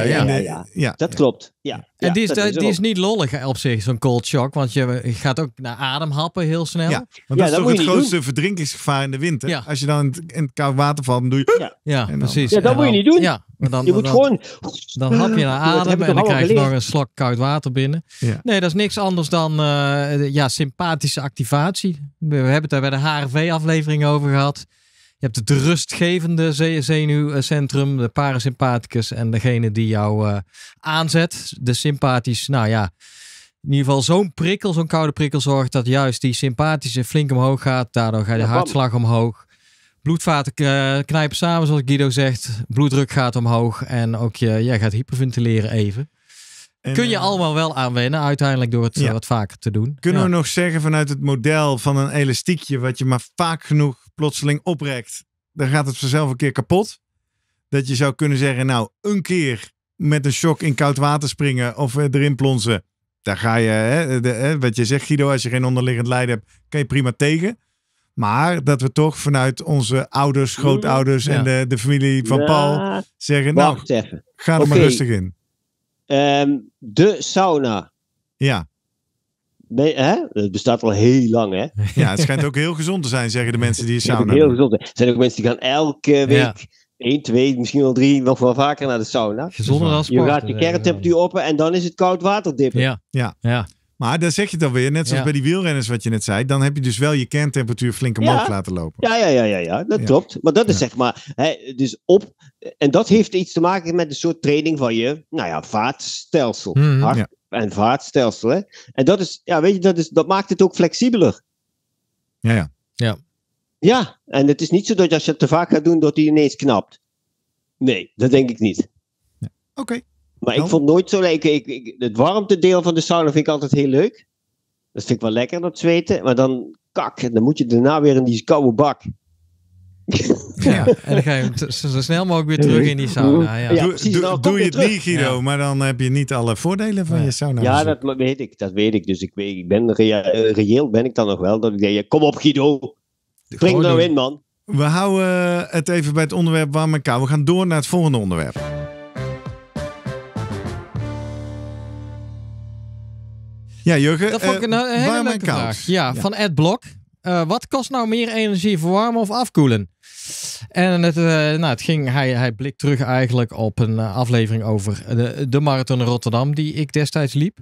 ja, ja, dat klopt. Ja. En die, is, die is niet lollig op zich, zo'n cold shock. Want je gaat ook naar adem happen heel snel. Ja, want dat is toch het grootste verdrinkingsgevaar in de winter. Als je dan in het, in water dan doe je... Ja, ja precies. Ja, dat moet je niet doen. Ja, maar dan, je moet gewoon... Dan hap je naar adem en dan krijg je nog een slok koud water binnen. Nee, dat is niks anders dan eh, ja, sympathische activatie. We, hebben het daar bij de HRV-aflevering over gehad. Je hebt het rustgevende zenuwcentrum, de parasympathicus en degene die jou eh, aanzet. De sympathisch, nou ja, in ieder geval zo'n prikkel, zo'n koude prikkel zorgt dat juist die sympathische flink omhoog gaat. Daardoor ga je hartslag omhoog. Bloedvaten eh, knijpen samen, zoals Guido zegt. Bloeddruk gaat omhoog en ook je, jij gaat hyperventileren even. Kun je eh, allemaal wel aanwennen, uiteindelijk door het eh, wat vaker te doen. Kunnen we nog zeggen vanuit het model van een elastiekje, wat je maar vaak genoeg plotseling oprekt, dan gaat het vanzelf een keer kapot. Dat je zou kunnen zeggen, nou, een keer met een shock in koud water springen of erin plonsen. Daar ga je, hè, hè, wat je zegt Guido, als je geen onderliggend lijden hebt, kan je prima tegen. Maar dat we toch vanuit onze ouders, mm. grootouders en de, de familie van Paul zeggen, nou, ga er maar rustig in. Ehm, de sauna. Ja. Nee, hè? Het bestaat al heel lang, hè? Ja, het schijnt ook heel gezond te zijn, zeggen de mensen die sauna Heel gezond. Er zijn ook mensen die gaan elke week... één, twee, misschien wel drie, nog wel vaker naar de sauna. Gezonder dan sporten. Je gaat je eh. kerntemperatuur op en dan is het koud water dippen. Ja, ja, ja. Maar dan zeg je dan weer, net zoals bij die wielrenners wat je net zei, dan heb je dus wel je kerntemperatuur flink omhoog laten lopen. Ja, ja, ja, ja, ja. dat klopt. Maar dat is zeg maar, hè, dus op, en dat heeft iets te maken met een soort training van je, nou ja, vaatstelsel. Hmm, hmm. hart en vaatstelsel. Hè. En dat is, ja, weet je, dat, is, dat maakt het ook flexibeler. Ja, ja. Ja. Ja, en het is niet zo dat als je het te vaak gaat doen, dat hij ineens knapt. Nee, dat denk ik niet. Oké. Maar ik vond nooit zo leuk. Ik, ik, het warmtedeel van de sauna vind ik altijd heel leuk. Dat vind ik wel lekker, dat zweten. Maar dan, kak, dan moet je daarna weer in die koude bak. Ja, en dan ga je zo snel mogelijk weer terug in die sauna. Ja. doe, je het niet, Guido, maar dan heb je niet alle voordelen van je sauna. Ja, dat weet ik, dat weet ik. Dus ik, weet, ik ben eh, reëel, ben ik dan nog wel. Dat ik denk, kom op Guido, spring nou in man. We houden het even bij het onderwerp warm en kou. We gaan door naar het volgende onderwerp. Ja, Jurgen. Dat vond ik eh, een, eh, warm vraag. Ja, van Ed Blok. Eh, wat kost nou meer energie, verwarmen of afkoelen? En het, nou, het ging, hij, hij blikt terug eigenlijk op een aflevering over de, de Marathon Rotterdam die ik destijds liep.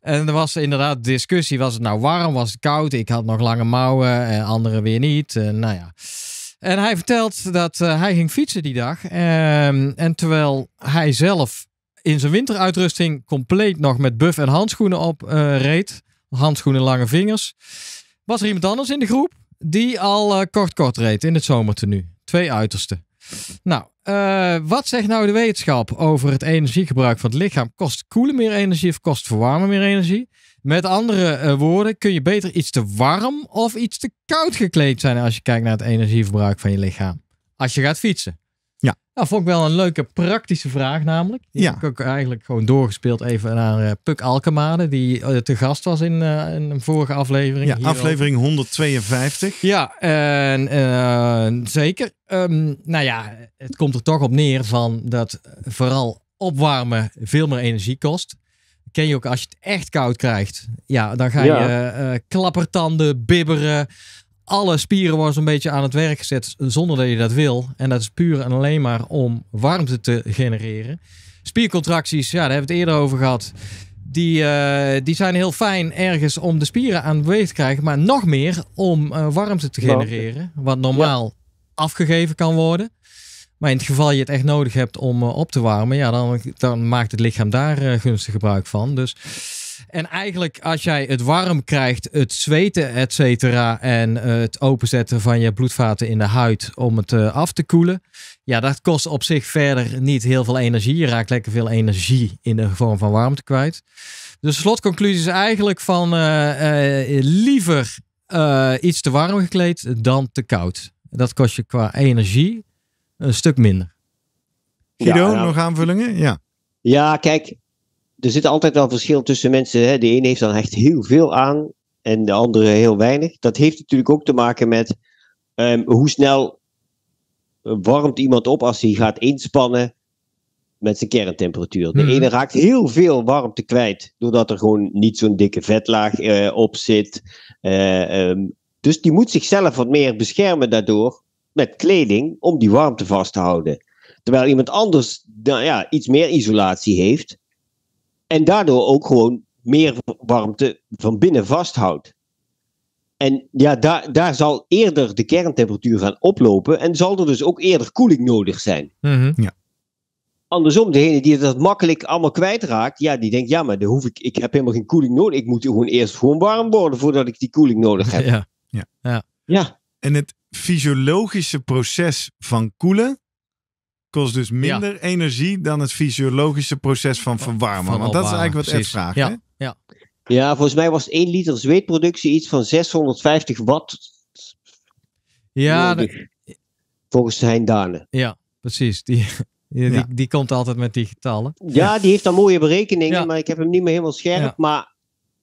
En er was inderdaad discussie, was het nou warm, was het koud? Ik had nog lange mouwen, en anderen weer niet. nou ja. En hij vertelt dat hij ging fietsen die dag. Ehm, en terwijl hij zelf in zijn winteruitrusting compleet nog met buff en handschoenen op eh, reed. Handschoenen, lange vingers. Was er iemand anders in de groep die al kort-kort eh, reed in het zomertenu. Twee uitersten. Nou, eh, wat zegt nou de wetenschap over het energiegebruik van het lichaam? Kost koelen meer energie of kost verwarmen meer energie? Met andere woorden, kun je beter iets te warm of iets te koud gekleed zijn als je kijkt naar het energieverbruik van je lichaam. Als je gaat fietsen. Ja. Nou, vond ik wel een leuke praktische vraag namelijk. Die heb ik ook eigenlijk gewoon doorgespeeld even naar uh, Puk Alkemade, die eh, te gast was in, eh, in een vorige aflevering. Ja, aflevering 152. Ja, en, zeker. Ehm, nou ja, het komt er toch op neer van dat vooral opwarmen veel meer energie kost. Ken je ook als je het echt koud krijgt. Ja, dan ga je ja. klappertanden, bibberen alle spieren worden een beetje aan het werk gezet zonder dat je dat wil. En dat is puur en alleen maar om warmte te genereren. Spiercontracties, ja, daar hebben we het eerder over gehad. Die, eh, die zijn heel fijn ergens om de spieren aan het te krijgen, maar nog meer om eh, warmte te genereren. Wat normaal afgegeven kan worden. Maar in het geval je het echt nodig hebt om eh, op te warmen, ja, dan, dan maakt het lichaam daar gunstig gebruik van. Dus en eigenlijk als jij het warm krijgt, het zweten, et cetera, en eh, het openzetten van je bloedvaten in de huid om het eh, af te koelen. Ja, dat kost op zich verder niet heel veel energie. Je raakt lekker veel energie in de vorm van warmte kwijt. Dus slotconclusie is eigenlijk van eh, liever iets te warm gekleed dan te koud. Dat kost je qua energie een stuk minder. Guido, nog aanvullingen? Ja. Ja, kijk, er zit altijd wel verschil tussen mensen. Hè? De ene heeft dan echt heel veel aan en de andere heel weinig. Dat heeft natuurlijk ook te maken met ehm, hoe snel warmt iemand op als hij gaat inspannen met zijn kerntemperatuur. De mhm. ene raakt heel veel warmte kwijt, doordat er gewoon niet zo'n dikke vetlaag eh, op zit. Eh, ehm, dus die moet zichzelf wat meer beschermen daardoor met kleding om die warmte vast te houden. Terwijl iemand anders nou ja, iets meer isolatie heeft. En daardoor ook gewoon meer warmte van binnen vasthoudt. En ja, daar, daar zal eerder de kerntemperatuur gaan oplopen en zal er dus ook eerder koeling nodig zijn. Mhm. ja. Andersom, degene die dat makkelijk allemaal kwijtraakt, ja, die denkt, ja, maar dan hoef ik, ik heb helemaal geen koeling nodig. Ik moet gewoon eerst gewoon warm worden voordat ik die koeling nodig heb. ja, ja. ja. En het fysiologische proces van koelen, kost dus minder energie dan het fysiologische proces van verwarmen. Want dat is eigenlijk wat Ed vraagt. Ja. Hè? Ja. ja, volgens mij was 1 liter zweetproductie iets van 650 watt. Ja, dat... volgens Hein Ja, precies. Die, die, die, komt altijd met die getallen. Ja, die heeft dan mooie berekeningen, maar ik heb hem niet meer helemaal scherp. Maar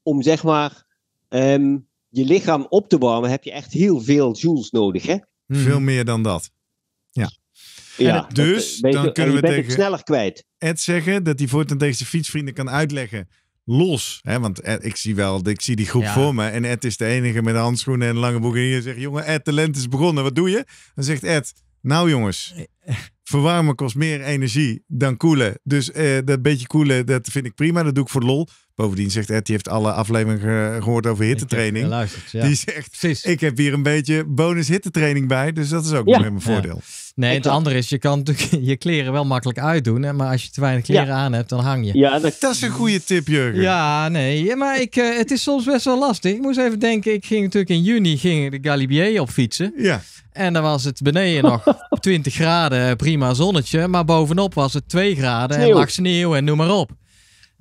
om zeg maar ehm, je lichaam op te warmen heb je echt heel veel joules nodig. Hè? Veel mhm. meer dan dat. Ja, eh, dus dan kunnen we tegen sneller kwijt. Ed zeggen dat hij voortaan tegen zijn fietsvrienden kan uitleggen los. Hè? Want Ed, ik zie wel, ik zie die groep voor me. En Ed is de enige met handschoenen en lange broek. En zegt, jongen, Ed, talent is begonnen. Wat doe je? Dan zegt Ed, nou jongens, verwarmen kost meer energie dan koelen. Dus eh, dat beetje koelen, dat vind ik prima. Dat doe ik voor lol. Bovendien zegt Ed, die heeft alle afleveringen gehoord over hittetraining. Luistert, ja. Die zegt, ik heb hier een beetje bonus hittetraining bij. Dus dat is ook ja. nog voordeel. Nee, het andere is, je kan natuurlijk je kleren wel makkelijk uitdoen. maar als je te weinig kleren aan hebt, dan hang je. Ja, dat... is een goede tip, Jurgen. Ja, nee. maar ik, eh, het is soms best wel lastig. Ik moest even denken, ik ging natuurlijk in juni ging de Galibier op fietsen. Ja. En dan was het beneden nog 20 graden, prima zonnetje. Maar bovenop was het 2 graden en lag sneeuw en noem maar op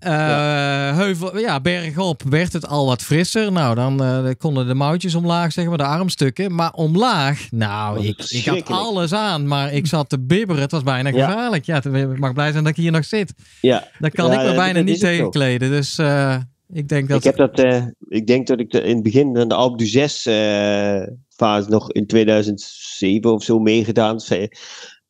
ja. Eh, heuvel, ja, bergop werd het al wat frisser. Nou, dan eh, konden de moutjes omlaag, zeg maar, de armstukken. Maar omlaag, nou, ik, ik had alles aan, maar ik zat te bibberen. Het was bijna gevaarlijk. Ja, ik mag blij zijn dat ik hier nog zit. Ja. Daar kan ik me bijna niet tegenkleden. Dus eh, ik denk dat... Ik, heb dat, ik denk dat ik in het begin van de Alp du 6 fase nog in 2007 of zo meegedaan.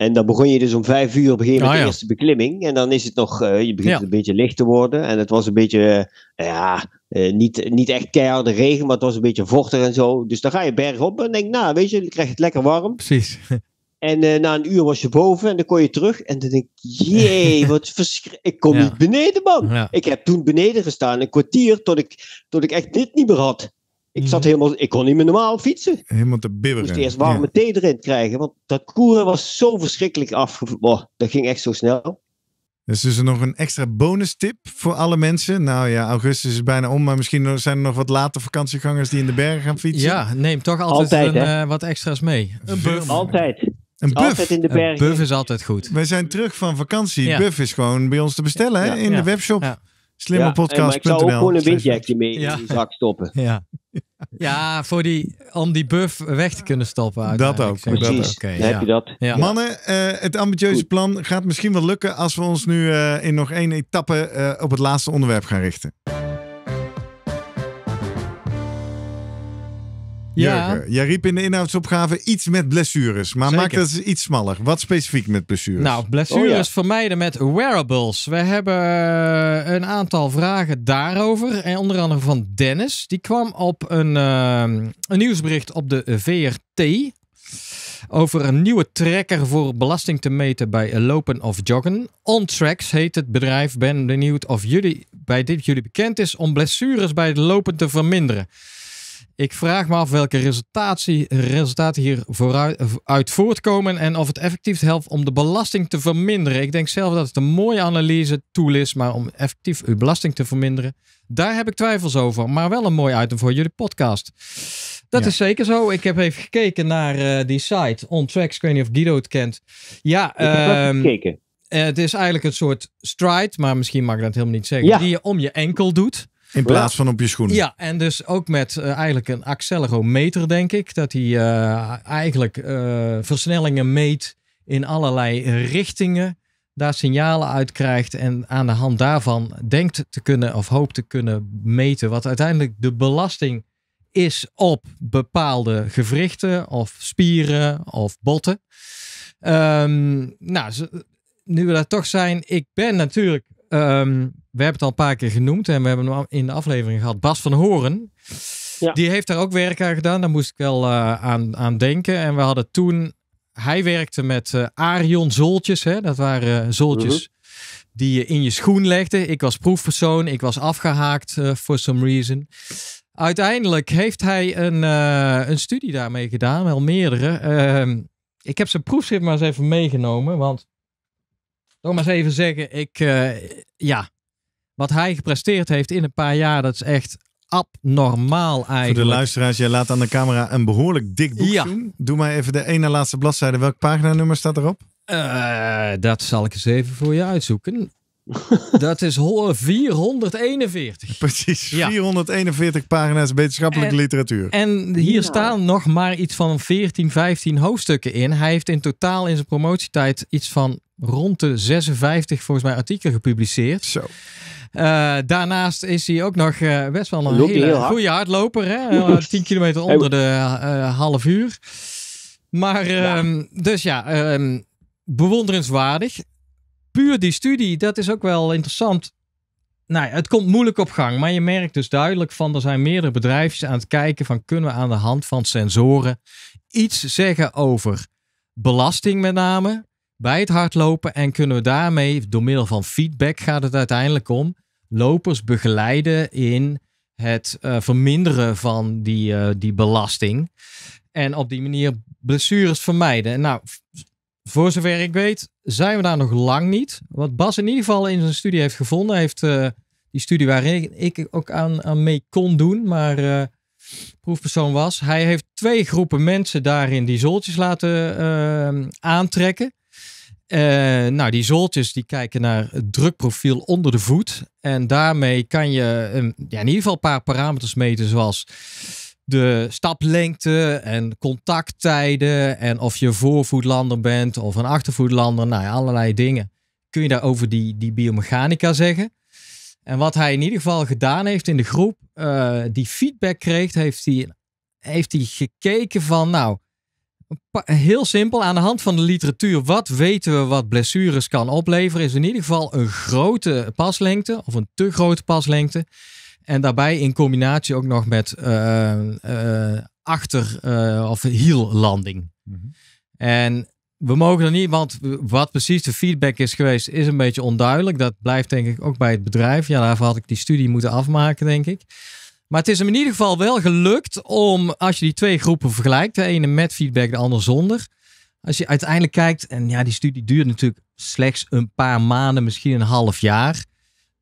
En dan begon je dus om vijf uur begin ah, de eerste beklimming. En dan is het nog, eh, je begint een beetje licht te worden. En het was een beetje, eh, ja, eh, niet, niet echt keiharde regen, maar het was een beetje vochtig en zo. Dus dan ga je bergop en denk, nou weet je, je krijgt het lekker warm. Precies. En na een uur was je boven en dan kon je terug. En dan denk je, jee, wat verschrikkelijk. Ik kom niet beneden, man. Ik heb toen beneden gestaan, een kwartier, tot ik, tot ik echt dit niet meer had. Ik zat mhm. helemaal, ik kon niet meer normaal fietsen. Helemaal te bibberen. Ik moest eerst warme thee erin krijgen, want dat koeren was zo verschrikkelijk af. dat ging echt zo snel. Dus, er dus nog een extra bonus tip voor alle mensen. Nou ja, augustus is bijna om, maar misschien zijn er nog wat later vakantiegangers die in de bergen gaan fietsen. Ja, neem toch altijd, een, eh, wat extra's mee. Een buff. Altijd. Een buff. Altijd in de bergen. Een buff is altijd goed. Wij zijn terug van vakantie. Buff is gewoon bij ons te bestellen in de webshop. Slimmerpodcast.nl. Ja, maar ik ook gewoon een windjackje mee in die zak stoppen. Ja ja, voor die, om die buff weg te kunnen stoppen. Dat ook. Precies, ja. heb je dat. Mannen, eh, het ambitieuze plan gaat misschien wel lukken als we ons nu eh, in nog één etappe eh, op het laatste onderwerp gaan richten. Ja. jij riep in de inhoudsopgave iets met blessures, maar maak dat iets smaller. Wat specifiek met blessures? Nou, blessures oh vermijden met wearables. We hebben eh, een aantal vragen daarover. En onder andere van Dennis. Die kwam op een, eh, een nieuwsbericht op de VRT. Over een nieuwe tracker voor belasting te meten bij lopen of joggen. OnTracks heet het bedrijf. Ben benieuwd of jullie bij dit jullie bekend is om blessures bij het lopen te verminderen. Ik vraag me af welke resultatie, resultaten hier vooruit voortkomen en of het effectief helpt om de belasting te verminderen. Ik denk zelf dat het een mooie analyse tool is, maar om effectief uw belasting te verminderen, daar heb ik twijfels over. Maar wel een mooi item voor jullie podcast. Dat is zeker zo. Ik heb even gekeken naar eh, die site, OnTracks. Ik weet niet of Guido het kent. Ja, ik ehm, gekeken. het is eigenlijk een soort stride, maar misschien mag ik dat helemaal niet zeggen, die je om je enkel doet. In plaats van op je schoenen. Ja, en dus ook met eh, eigenlijk een accelerometer, denk ik. Dat hij eh, eigenlijk eh, versnellingen meet in allerlei richtingen. Daar signalen uit krijgt. En aan de hand daarvan denkt te kunnen of hoopt te kunnen meten. Wat uiteindelijk de belasting is op bepaalde gewrichten of spieren of botten. Ehm, nou, nu we daar toch zijn. Ik ben natuurlijk ehm, we hebben het al een paar keer genoemd en we hebben hem in de aflevering gehad. Bas van Horen, ja. die heeft daar ook werk aan gedaan. Daar moest ik wel eh, aan, aan denken. En we hadden toen, hij werkte met eh, Arion zoltjes. Hè? Dat waren uh, zoltjes mhm. die je in je schoen legde. Ik was proefpersoon, ik was afgehaakt for some reason. Uiteindelijk heeft hij een, een studie daarmee gedaan, wel meerdere. Ehm, ik heb zijn proefschrift maar eens even meegenomen, want... Toch maar eens even zeggen, ik, ja, wat hij gepresteerd heeft in een paar jaar, dat is echt abnormaal eigenlijk. Voor de luisteraars, jij laat aan de camera een behoorlijk dik boek zien. Doe maar even de ene laatste bladzijde. Welk paginanummer staat erop? Eh, dat zal ik eens even voor je uitzoeken. dat is 441. Eh, Precies, 441 pagina's wetenschappelijke literatuur. En hier staan nog maar iets van 14, 15 hoofdstukken in. Hij heeft in totaal in zijn promotietijd iets van rond de 56 volgens mij artikelen gepubliceerd. Zo. Eh, daarnaast is hij ook nog eh, best wel een hele, goede hardloper. Hè? 10 eh, kilometer onder de half uur. Maar ehm, dus ja, um, bewonderenswaardig. Puur die studie, dat is ook wel interessant. Nou, het komt moeilijk op gang, maar je merkt dus duidelijk van er zijn meerdere bedrijfjes aan het kijken van kunnen we aan de hand van sensoren iets zeggen over belasting met name bij het hardlopen en kunnen we daarmee door middel van feedback gaat het uiteindelijk om lopers begeleiden in het eh, verminderen van die, eh, die belasting. En op die manier blessures vermijden. nou, voor zover ik weet, zijn we daar nog lang niet. Wat Bas in ieder geval in zijn studie heeft gevonden, heeft eh, die studie waar ik ook aan, aan mee kon doen, maar proefpersoon was. Hij heeft twee groepen mensen daarin die zoltjes laten aantrekken. Eh, nou, die zooltjes die kijken naar het drukprofiel onder de voet. En daarmee kan je ehm, ja, in ieder geval een paar parameters meten, zoals de staplengte en contacttijden. En of je voorvoetlander bent of een achtervoetlander. Nou ja, allerlei dingen kun je daar over die, die biomechanica zeggen. En wat hij in ieder geval gedaan heeft in de groep, eh, die feedback kreeg, heeft hij, heeft hij gekeken van, nou, Heel simpel, aan de hand van de literatuur, wat weten we wat blessures kan opleveren, is in ieder geval een grote paslengte of een te grote paslengte. En daarbij in combinatie ook nog met eh, eh, achter- eh, of heel landing mhm. En we mogen er niet, want wat precies de feedback is geweest, is een beetje onduidelijk. Dat blijft denk ik ook bij het bedrijf. Ja, daarvoor had ik die studie moeten afmaken, denk ik. Maar het is hem in ieder geval wel gelukt om, als je die twee groepen vergelijkt, de ene met feedback, de ander zonder. Als je uiteindelijk kijkt, en ja, die studie duurt natuurlijk slechts een paar maanden, misschien een half jaar.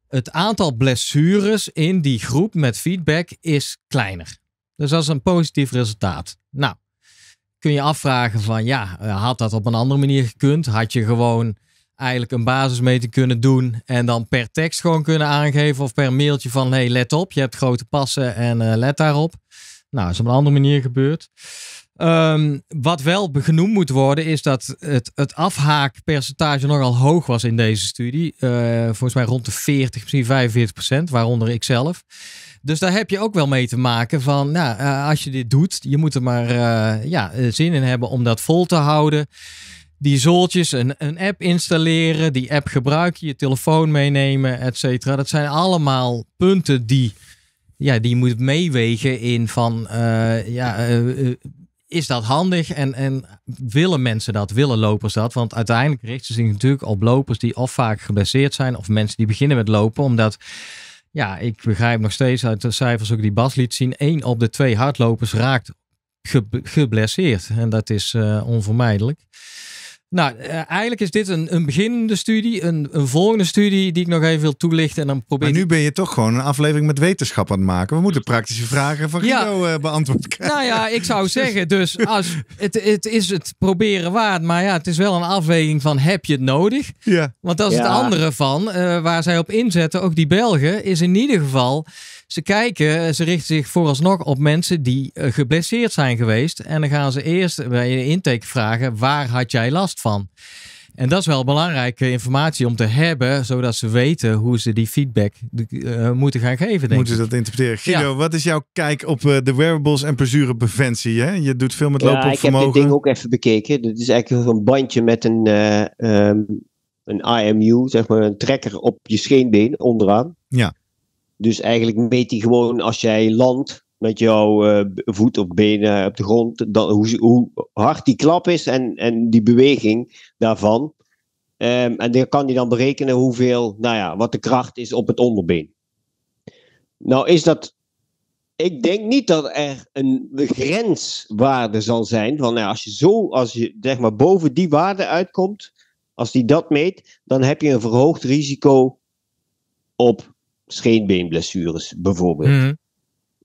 Het aantal blessures in die groep met feedback is kleiner. Dus dat is een positief resultaat. Nou, kun je afvragen van ja, had dat op een andere manier gekund? Had je gewoon eigenlijk een basis kunnen doen. En dan per tekst gewoon kunnen aangeven of per mailtje van hey, let op, je hebt grote passen en eh, let daarop. Nou, dat is op een andere manier gebeurd. Ehm, wat wel genoemd moet worden is dat het, het afhaakpercentage nogal hoog was in deze studie. Eh, volgens mij rond de 40, misschien 45 procent, waaronder ik zelf. Dus daar heb je ook wel mee te maken van, nou, eh, als je dit doet, je moet er maar ja, zin in hebben om dat vol te houden die zooltjes een, een app installeren, die app gebruiken, je telefoon meenemen, et cetera. Dat zijn allemaal punten die, ja, die je moet meewegen in van, eh, ja, eh, eh, is dat handig en, en willen mensen dat, willen lopers dat? Want uiteindelijk richten ze zich natuurlijk op lopers die of vaak geblesseerd zijn of mensen die beginnen met lopen, omdat... Ja, ik begrijp nog steeds uit de cijfers ook die Bas liet zien. één op de twee hardlopers raakt geblesseerd. En dat is uh, onvermijdelijk. Nou, eh, eigenlijk is dit een, een beginnende studie, een, een volgende studie die ik nog even wil toelichten. En dan probeer maar nu ben je toch gewoon een aflevering met wetenschap aan het maken. We moeten praktische vragen van ja. Guido uh, eh, beantwoord krijgen. Nou ja, ik zou zeggen, dus als, het, het is het proberen waard. Maar ja, het is wel een afweging van heb je het nodig? Ja. Want dat is het andere van, eh, waar zij op inzetten, ook die Belgen, is in ieder geval... Ze kijken, ze richten zich vooralsnog op mensen die eh, geblesseerd zijn geweest. En dan gaan ze eerst bij je intake vragen: waar had jij last van? En dat is wel belangrijke informatie om te hebben, zodat ze weten hoe ze die feedback eh, moeten gaan geven. Denk moeten ze dat interpreteren? Guido, wat is jouw kijk op eh, de wearables en preventie? Hè? Je doet veel met lopen ja, Ik heb dit ding ook even bekeken. Dit is eigenlijk een bandje met een, ehm, een IMU, zeg maar een trekker op je scheenbeen onderaan. Ja. Dus eigenlijk meet hij gewoon als jij landt met jouw eh, voet of benen op de grond, dan, hoe, hoe, hard die klap is en, en die beweging daarvan. Ehm, en dan kan hij dan berekenen hoeveel, nou ja, wat de kracht is op het onderbeen. Nou is dat, ik denk niet dat er een grenswaarde zal zijn van, nou, als je zo, als je zeg maar boven die waarde uitkomt, als die dat meet, dan heb je een verhoogd risico op scheenbeenblessures bijvoorbeeld. Mhm.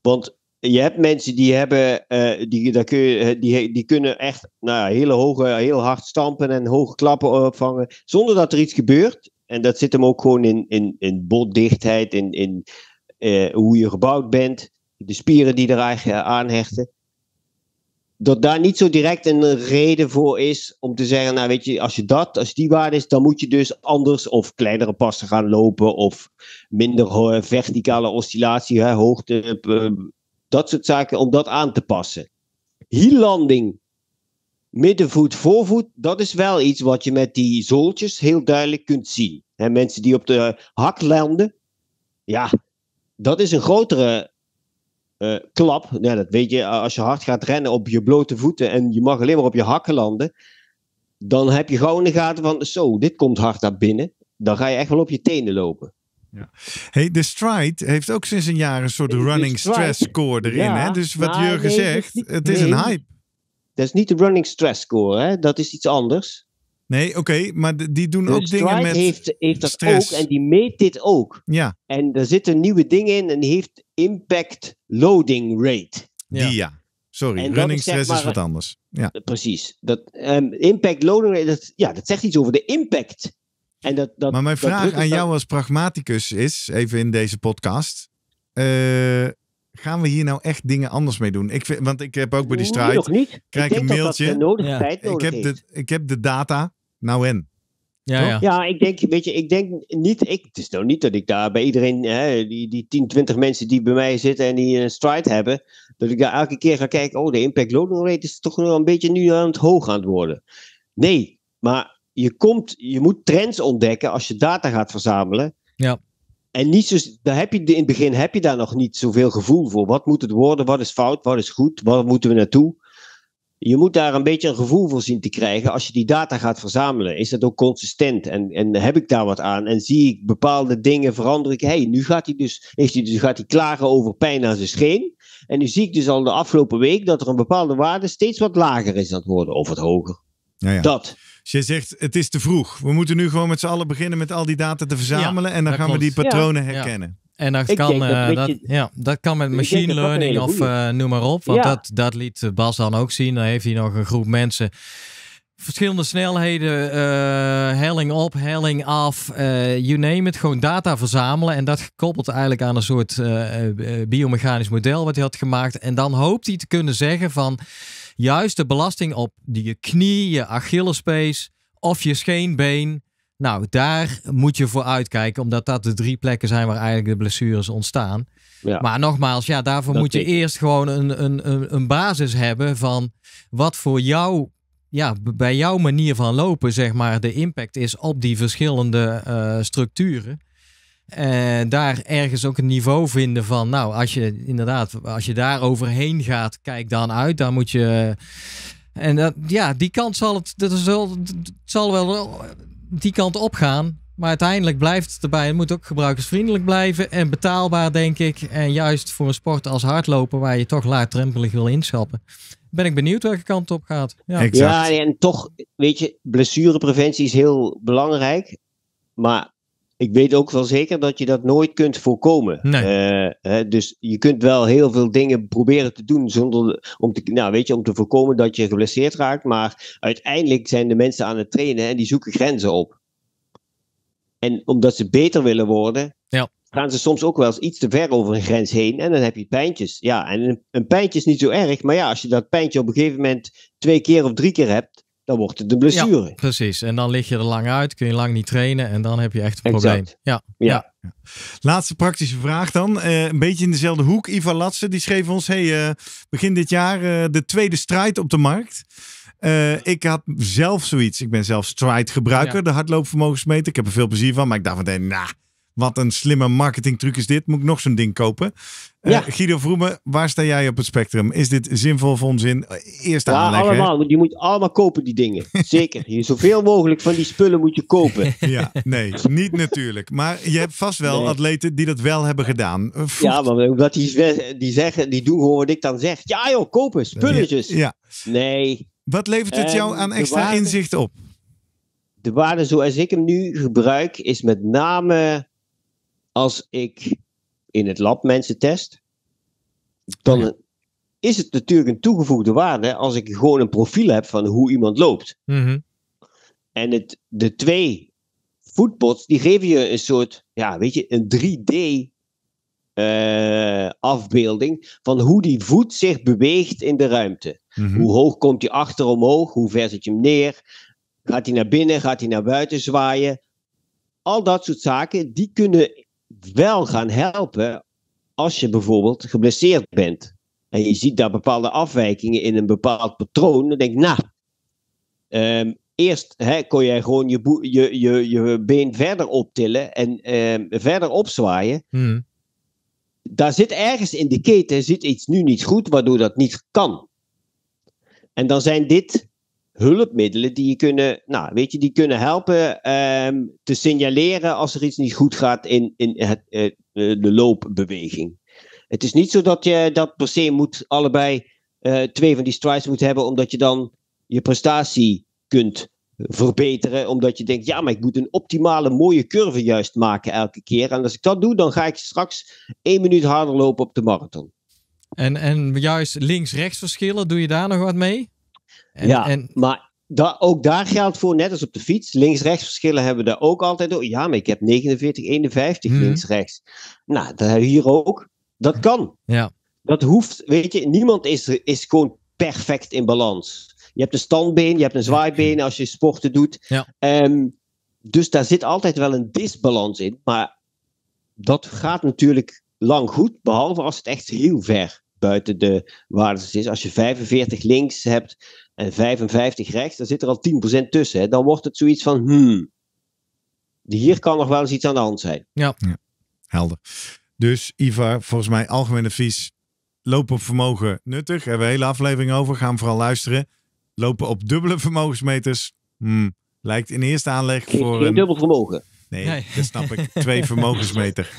Want je hebt mensen die hebben, eh, die, daar kun je, eh, die, die kunnen echt nou, hele hoge, heel hard stampen en hoge klappen opvangen, zonder dat er iets gebeurt. En dat zit hem ook gewoon in, in, in botdichtheid, in, in eh, hoe je gebouwd bent, de spieren die aan hechten dat daar niet zo direct een reden voor is om te zeggen, nou weet je, als je dat, als die waarde is, dan moet je dus anders of kleinere passen gaan lopen of minder verticale oscillatie, hè, hoogte, eh, dat soort zaken, om dat aan te passen. landing middenvoet, voorvoet, dat is wel iets wat je met die zooltjes heel duidelijk kunt zien. Hè, mensen die op de hak landen, ja, dat is een grotere eh, klap. Ja, dat weet je, als je hard gaat rennen op je blote voeten en je mag alleen maar op je hakken landen, dan heb je gewoon in de gaten van, zo, dit komt hard naar binnen. Dan ga je echt wel op je tenen lopen. Ja. Hey, de stride heeft ook sinds een jaar een soort running stress score erin. hè? Dus wat Jurgen nee, zegt, het is, een hype. Dat is niet de running stress score, hè? dat is iets anders. Nee, oké, maar die doen ook dingen met heeft, heeft dat stress. ook en die meet dit ook. Ja. En er zitten nieuwe dingen in en die heeft impact loading rate. Ja. Die, ja. Sorry, en running stress maar, is wat anders. Ja. Eh, precies. Dat, ehm, impact loading rate, dat, ja, dat zegt iets over de impact. En dat, dat, maar mijn vraag aan jou als pragmaticus is, even in deze podcast. Eh, gaan we hier nou echt dingen anders mee doen? Ik vind, want ik heb ook bij die strijd. Nee, nog niet. Krijg ik een mailtje. ja. ik, heb ik heb de data nou en? Ja, ja. ja, ik denk, weet je, ik denk niet, ik, het is nou niet dat ik daar bij iedereen, hè, die, die 10, 20 mensen die bij mij zitten en die een stride hebben, dat ik daar elke keer ga kijken, oh, de impact loading rate is toch nog een beetje nu aan het hoog aan het worden. Nee, maar je, komt, je moet trends ontdekken als je data gaat verzamelen. Ja. En niet zo, daar heb je, in het begin heb je daar nog niet zoveel gevoel voor. Wat moet het worden? Wat is fout? Wat is goed? Waar moeten we naartoe? je moet daar een beetje een gevoel voor zien te krijgen als je die data gaat verzamelen. Is dat ook consistent en, en heb ik daar wat aan? En zie ik bepaalde dingen veranderen? Hé, hey, nu gaat hij dus, heeft hij dus gaat hij klagen over pijn aan zijn scheen. En nu zie ik dus al de afgelopen week dat er een bepaalde waarde steeds wat lager is aan het worden of wat hoger. Ja, ja. Dat. Dus je zegt, het is te vroeg. We moeten nu gewoon met z'n allen beginnen met al die data te verzamelen. en dan gaan we die patronen herkennen. En dat kan, eh, ja, dat kan met machine learning of eh, noem maar op. Want dat, dat liet Bas dan ook zien. Dan heeft hij nog een groep mensen verschillende snelheden, eh, helling op, helling af, je you name Gewoon data verzamelen en dat gekoppeld eigenlijk aan een soort biomechanisch model wat hij had gemaakt. En dan hoopt hij te kunnen zeggen van juist de belasting op je knie, je achillespees of je scheenbeen nou, daar moet je voor uitkijken, omdat dat de drie plekken zijn waar eigenlijk de blessures ontstaan. Ja. Maar nogmaals, ja, daarvoor moet je eerst gewoon een, een, een basis hebben van wat voor jou, ja, bij jouw manier van lopen, zeg maar, de impact is op die verschillende eh, structuren. En eh, daar ergens ook een niveau vinden van, nou, als je inderdaad, als je daar overheen gaat, kijk dan uit. Dan moet je. En dat, ja, die kant zal het, dat zal, het zal wel die kant op gaan. Maar uiteindelijk blijft het erbij. Het moet ook gebruikersvriendelijk blijven en betaalbaar, denk ik. En juist voor een sport als hardlopen, waar je toch laagdrempelig wil inschappen. Ben ik benieuwd welke kant op gaat. ja en toch, weet je, blessurepreventie is heel belangrijk. Maar ik weet ook wel zeker dat je dat nooit kunt voorkomen. Eh, dus je kunt wel heel veel dingen proberen te doen zonder, om, te, nou, weet je, om te voorkomen dat je geblesseerd raakt. Maar uiteindelijk zijn de mensen aan het trainen en die zoeken grenzen op. En omdat ze beter willen worden, ja. gaan ze soms ook wel eens iets te ver over een grens heen. En dan heb je pijntjes. Ja, en een, een pijntje is niet zo erg. Maar ja, als je dat pijntje op een gegeven moment twee keer of drie keer hebt, dan wordt het de blessure. Ja, precies. En dan lig je er lang uit, kun je lang niet trainen en dan heb je echt een probleem. Ja, ja. Laatste praktische vraag dan. Eh, een beetje in dezelfde hoek. Ivan Latsen die schreef ons: hey, eh, begin dit jaar eh, de tweede strijd op de markt. ik had zelf zoiets. Ik ben zelf stride gebruiker, de hardloopvermogensmeter. Ik heb er veel plezier van, maar ik dacht van, nou, wat een slimme marketingtruc is dit. Moet ik nog zo'n ding kopen? Eh, ja. Guido Vroemen, waar sta jij op het spectrum? Is dit zinvol of onzin? Eerst aanleggen. ja, allemaal. Je moet allemaal kopen die dingen. Zeker. Je, zoveel mogelijk van die spullen moet je kopen. Ja, nee, niet natuurlijk. Maar je hebt vast wel atleten die dat wel hebben gedaan. Ja, maar omdat die, die zeggen, die doen gewoon wat ik dan zeg. Ja joh, kopen, spulletjes. Ja. Nee. Wat levert het jou ehm, aan extra inzicht op? De waarde zoals ik hem nu gebruik is met name als ik in het lab mensen test, dan is het natuurlijk een toegevoegde waarde als ik gewoon een profiel heb van hoe iemand loopt. Mhm. En het, de twee voetbots die geven je een soort, ja, weet je, een 3D eh, afbeelding van hoe die voet zich beweegt in de ruimte. Mhm. Hoe hoog komt hij achteromhoog? Hoe ver zet je hem neer? Gaat hij naar binnen? Gaat hij naar buiten zwaaien? Al dat soort zaken, die kunnen wel gaan helpen als je bijvoorbeeld geblesseerd bent. En je ziet daar bepaalde afwijkingen in een bepaald patroon. Dan denk je, nou, ehm, eerst hè, kon jij gewoon je, je, je, je been verder optillen en ehm, verder opzwaaien. Hmm. Daar zit ergens in de keten zit iets nu niet goed, waardoor dat niet kan. En dan zijn dit hulpmiddelen die je kunnen, nou, weet je, die kunnen helpen ehm, te signaleren als er iets niet goed gaat in, in het, eh, de loopbeweging. Het is niet zo dat je dat per se moet allebei eh, twee van die strides moet hebben, omdat je dan je prestatie kunt verbeteren. Omdat je denkt, ja, maar ik moet een optimale mooie curve juist maken elke keer. En als ik dat doe, dan ga ik straks één minuut harder lopen op de marathon. En, en juist links-rechts verschillen, doe je daar nog wat mee? ja, en... maar da ook daar geldt voor, net als op de fiets, links-rechts verschillen hebben we daar ook altijd door. Ja, maar ik heb 49, 51 mhm. links-rechts. Nou, dat hier ook. Dat kan. Ja. Dat hoeft, weet je, niemand is, is gewoon perfect in balans. Je hebt een standbeen, je hebt een zwaaibeen als je sporten doet. Ja. Ehm, dus daar zit altijd wel een disbalans in. Maar dat gaat natuurlijk lang goed, behalve als het echt heel ver buiten de waardes is. Als je 45 links hebt, en 55 rechts, daar zit er al 10% tussen. Hè? Dan wordt het zoiets van, hmm, hier kan nog wel eens iets aan de hand zijn. Ja, ja. helder. Dus Ivar, volgens mij algemeen advies, lopen op vermogen nuttig. Hebben we een hele aflevering over, gaan vooral luisteren. Lopen op dubbele vermogensmeters, hmm, lijkt in eerste aanleg geen, voor een... dubbel vermogen. Nee, nee, dat snap ik. Twee vermogensmeter.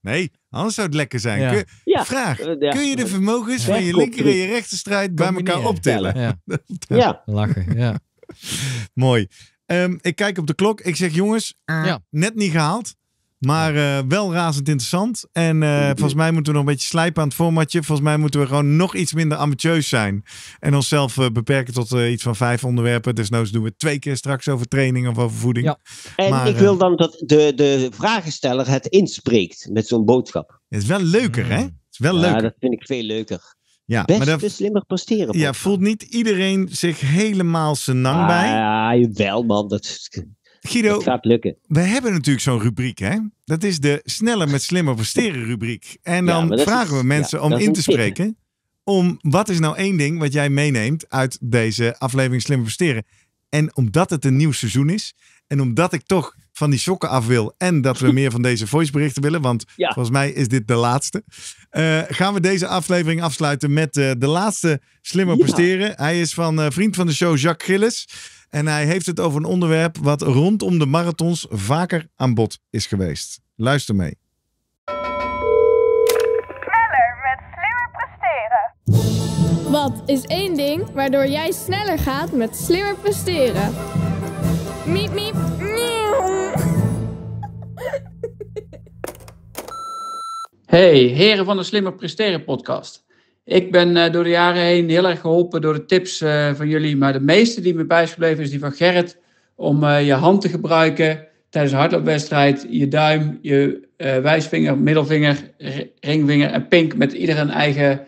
Nee, anders zou het lekker zijn. Kun, Vraag, eh, kun je de vermogens van je linker en je rechterstrijd bij elkaar optillen? Ja. Lachen, ja. Mooi. Ehm, ik kijk op de klok. Ik zeg, jongens, eh, net niet gehaald. Maar eh, wel razend interessant. En eh, volgens mij moeten we nog een beetje slijpen aan het formatje. Volgens mij moeten we gewoon nog iets minder ambitieus zijn. En onszelf eh, beperken tot iets van vijf onderwerpen. Desnoods doen we twee keer straks over training of over voeding. Ja. En ik wil dan dat de, de vragensteller het inspreekt met zo'n boodschap. Het is wel leuker, hè? Mm. is wel ja, dat vind ik veel leuker. Ja, Best maar slimmer presteren. Ja, voelt niet iedereen zich helemaal zijn nang ah, bij? Ja, wel man. Dat, Guido, We hebben natuurlijk zo'n rubriek, hè? Dat is de sneller met slimmer versteren rubriek. En dan vragen we mensen om in te spreken. Om wat is nou één ding wat jij meeneemt uit deze aflevering Slimmer versteren. En omdat het een nieuw seizoen is en omdat ik toch van die sokken af wil en dat we meer van deze voiceberichten willen, want ja. volgens mij is dit de laatste, eh, gaan we deze aflevering afsluiten met eh, de laatste Slimmer Presteren. Hij is van eh, vriend van de show Jacques Gillis en hij heeft het over een onderwerp wat rondom de marathons vaker aan bod is geweest. Luister mee. Sneller met Slimmer Presteren. Wat is één ding waardoor jij sneller gaat met slimmer presteren? Miep, miep, miep. Hey, heren van de Slimmer Presteren podcast. Ik ben eh, door de jaren heen heel erg geholpen door de tips eh, van jullie, maar de meeste die me bijgebleven is die van Gerrit om eh, je hand te gebruiken tijdens een hardloopwedstrijd, je duim, je wijsvinger, middelvinger, ringvinger en pink met ieder een eigen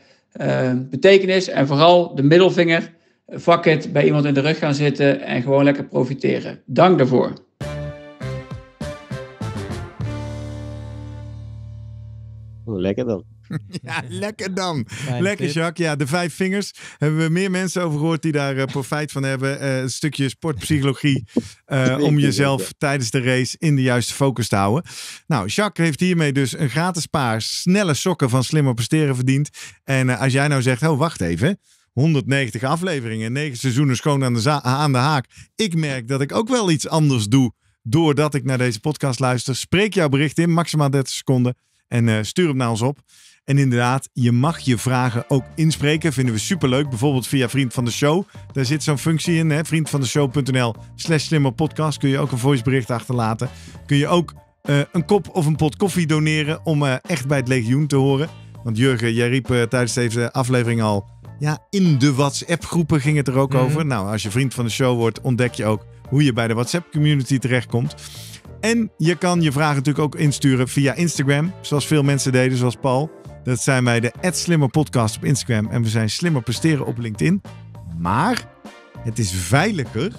betekenis en vooral de middelvinger, fuck it, bij iemand in de rug gaan zitten en gewoon lekker profiteren. Dank daarvoor. lekker dan. Ja, lekker dan. lekker, Jacques. Ja, de vijf vingers. Hebben we meer mensen over gehoord die daar eh, profijt van hebben. Eh, een stukje sportpsychologie eh, om jezelf tijdens de race in de juiste focus te houden. Nou, Jacques heeft hiermee dus een gratis paar snelle sokken van Slimmer Presteren verdiend. En als jij nou zegt, oh wacht even, 190 afleveringen, 9 seizoenen schoon aan de, aan de haak. Ik merk dat ik ook wel iets anders doe doordat ik naar deze podcast luister. Spreek jouw bericht in, maximaal 30 seconden. En eh, stuur hem naar ons op. En inderdaad, je mag je vragen ook inspreken. Vinden we superleuk. Bijvoorbeeld via Vriend van de Show. Daar zit zo'n functie in. Hè? Vriendvandeshow.nl slash slimmerpodcast. Kun je ook een voicebericht achterlaten. Kun je ook eh, een kop of een pot koffie doneren om eh, echt bij het legioen te horen. Want Jurgen, jij riep tijdens deze aflevering al... Ja, in de WhatsApp-groepen ging het er ook mhm. over. Nou, als je vriend van de show wordt, ontdek je ook hoe je bij de WhatsApp-community terechtkomt. En je kan je vragen natuurlijk ook insturen via Instagram, zoals veel mensen deden, zoals Paul. Dat zijn wij de Slimmer Podcast op Instagram en we zijn Slimmer Presteren op LinkedIn. Maar het is veiliger,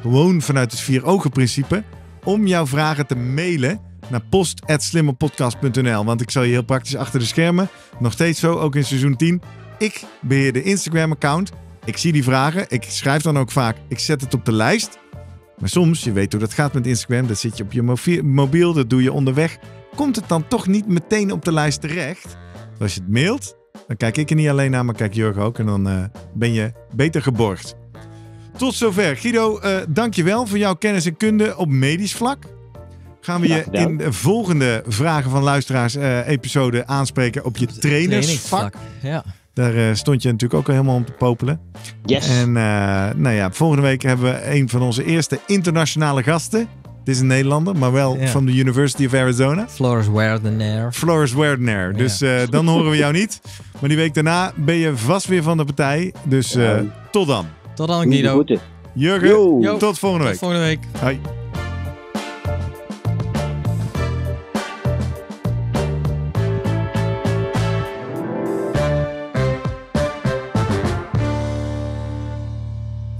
gewoon vanuit het vier ogen principe, om jouw vragen te mailen naar post.slimmerpodcast.nl. Want ik zal je heel praktisch achter de schermen, nog steeds zo, ook in seizoen 10. Ik beheer de Instagram-account. Ik zie die vragen. Ik schrijf dan ook vaak. Ik zet het op de lijst. Maar soms, je weet hoe dat gaat met Instagram, dat zit je op je mobiel, dat doe je onderweg. Komt het dan toch niet meteen op de lijst terecht? Als je het mailt, dan kijk ik er niet alleen naar, maar kijk Jurgen ook. En dan eh, ben je beter geborgd. Tot zover. Guido, uh, dankjewel voor jouw kennis en kunde op medisch vlak. Gaan we je in de volgende vragen van luisteraars uh, episode aanspreken op je trainersvak. Ja. Daar eh, stond je natuurlijk ook helemaal om te popelen. Yes. En eh, nou ja, volgende week hebben we een van onze eerste internationale gasten. Het is een Nederlander, maar wel van de University of Arizona. Flores Werdenair. Floris Werdenair. Dus eh, dan horen we jou niet. Maar die week daarna ben je vast weer van de partij. Dus tot dan. Tot dan, Guido. Jurgen, tot volgende week. Tot volgende week. Hoi.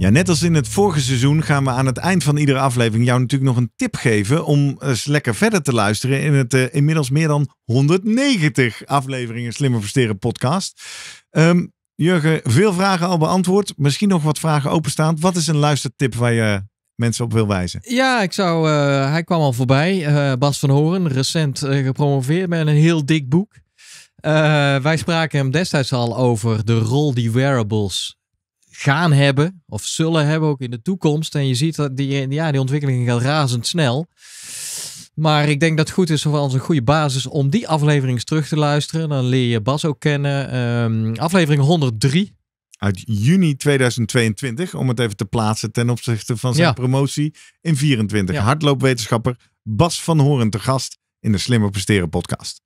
Ja, net als in het vorige seizoen gaan we aan het eind van iedere aflevering jou natuurlijk nog een tip geven om eens lekker verder te luisteren in het eh, inmiddels meer dan 190 afleveringen Slimmer Versteren podcast. Ehm, Jurgen, veel vragen al beantwoord. Misschien nog wat vragen openstaan. Wat is een luistertip waar je mensen op wil wijzen? Ja, ik zou, eh, hij kwam al voorbij. Eh, Bas van Horen, recent gepromoveerd met een heel dik boek. wij spraken hem destijds al over de rol die wearables gaan hebben of zullen hebben ook in de toekomst. En je ziet dat die, ja, die ontwikkeling gaat razendsnel. Maar ik denk dat het goed is voor ons een goede basis om die aflevering eens terug te luisteren. Dan leer je Bas ook kennen. Ehm, aflevering 103. Uit juni 2022, om het even te plaatsen ten opzichte van zijn promotie in 24. Hardloopwetenschapper Bas van Horen te gast in de Slimmer Presteren podcast.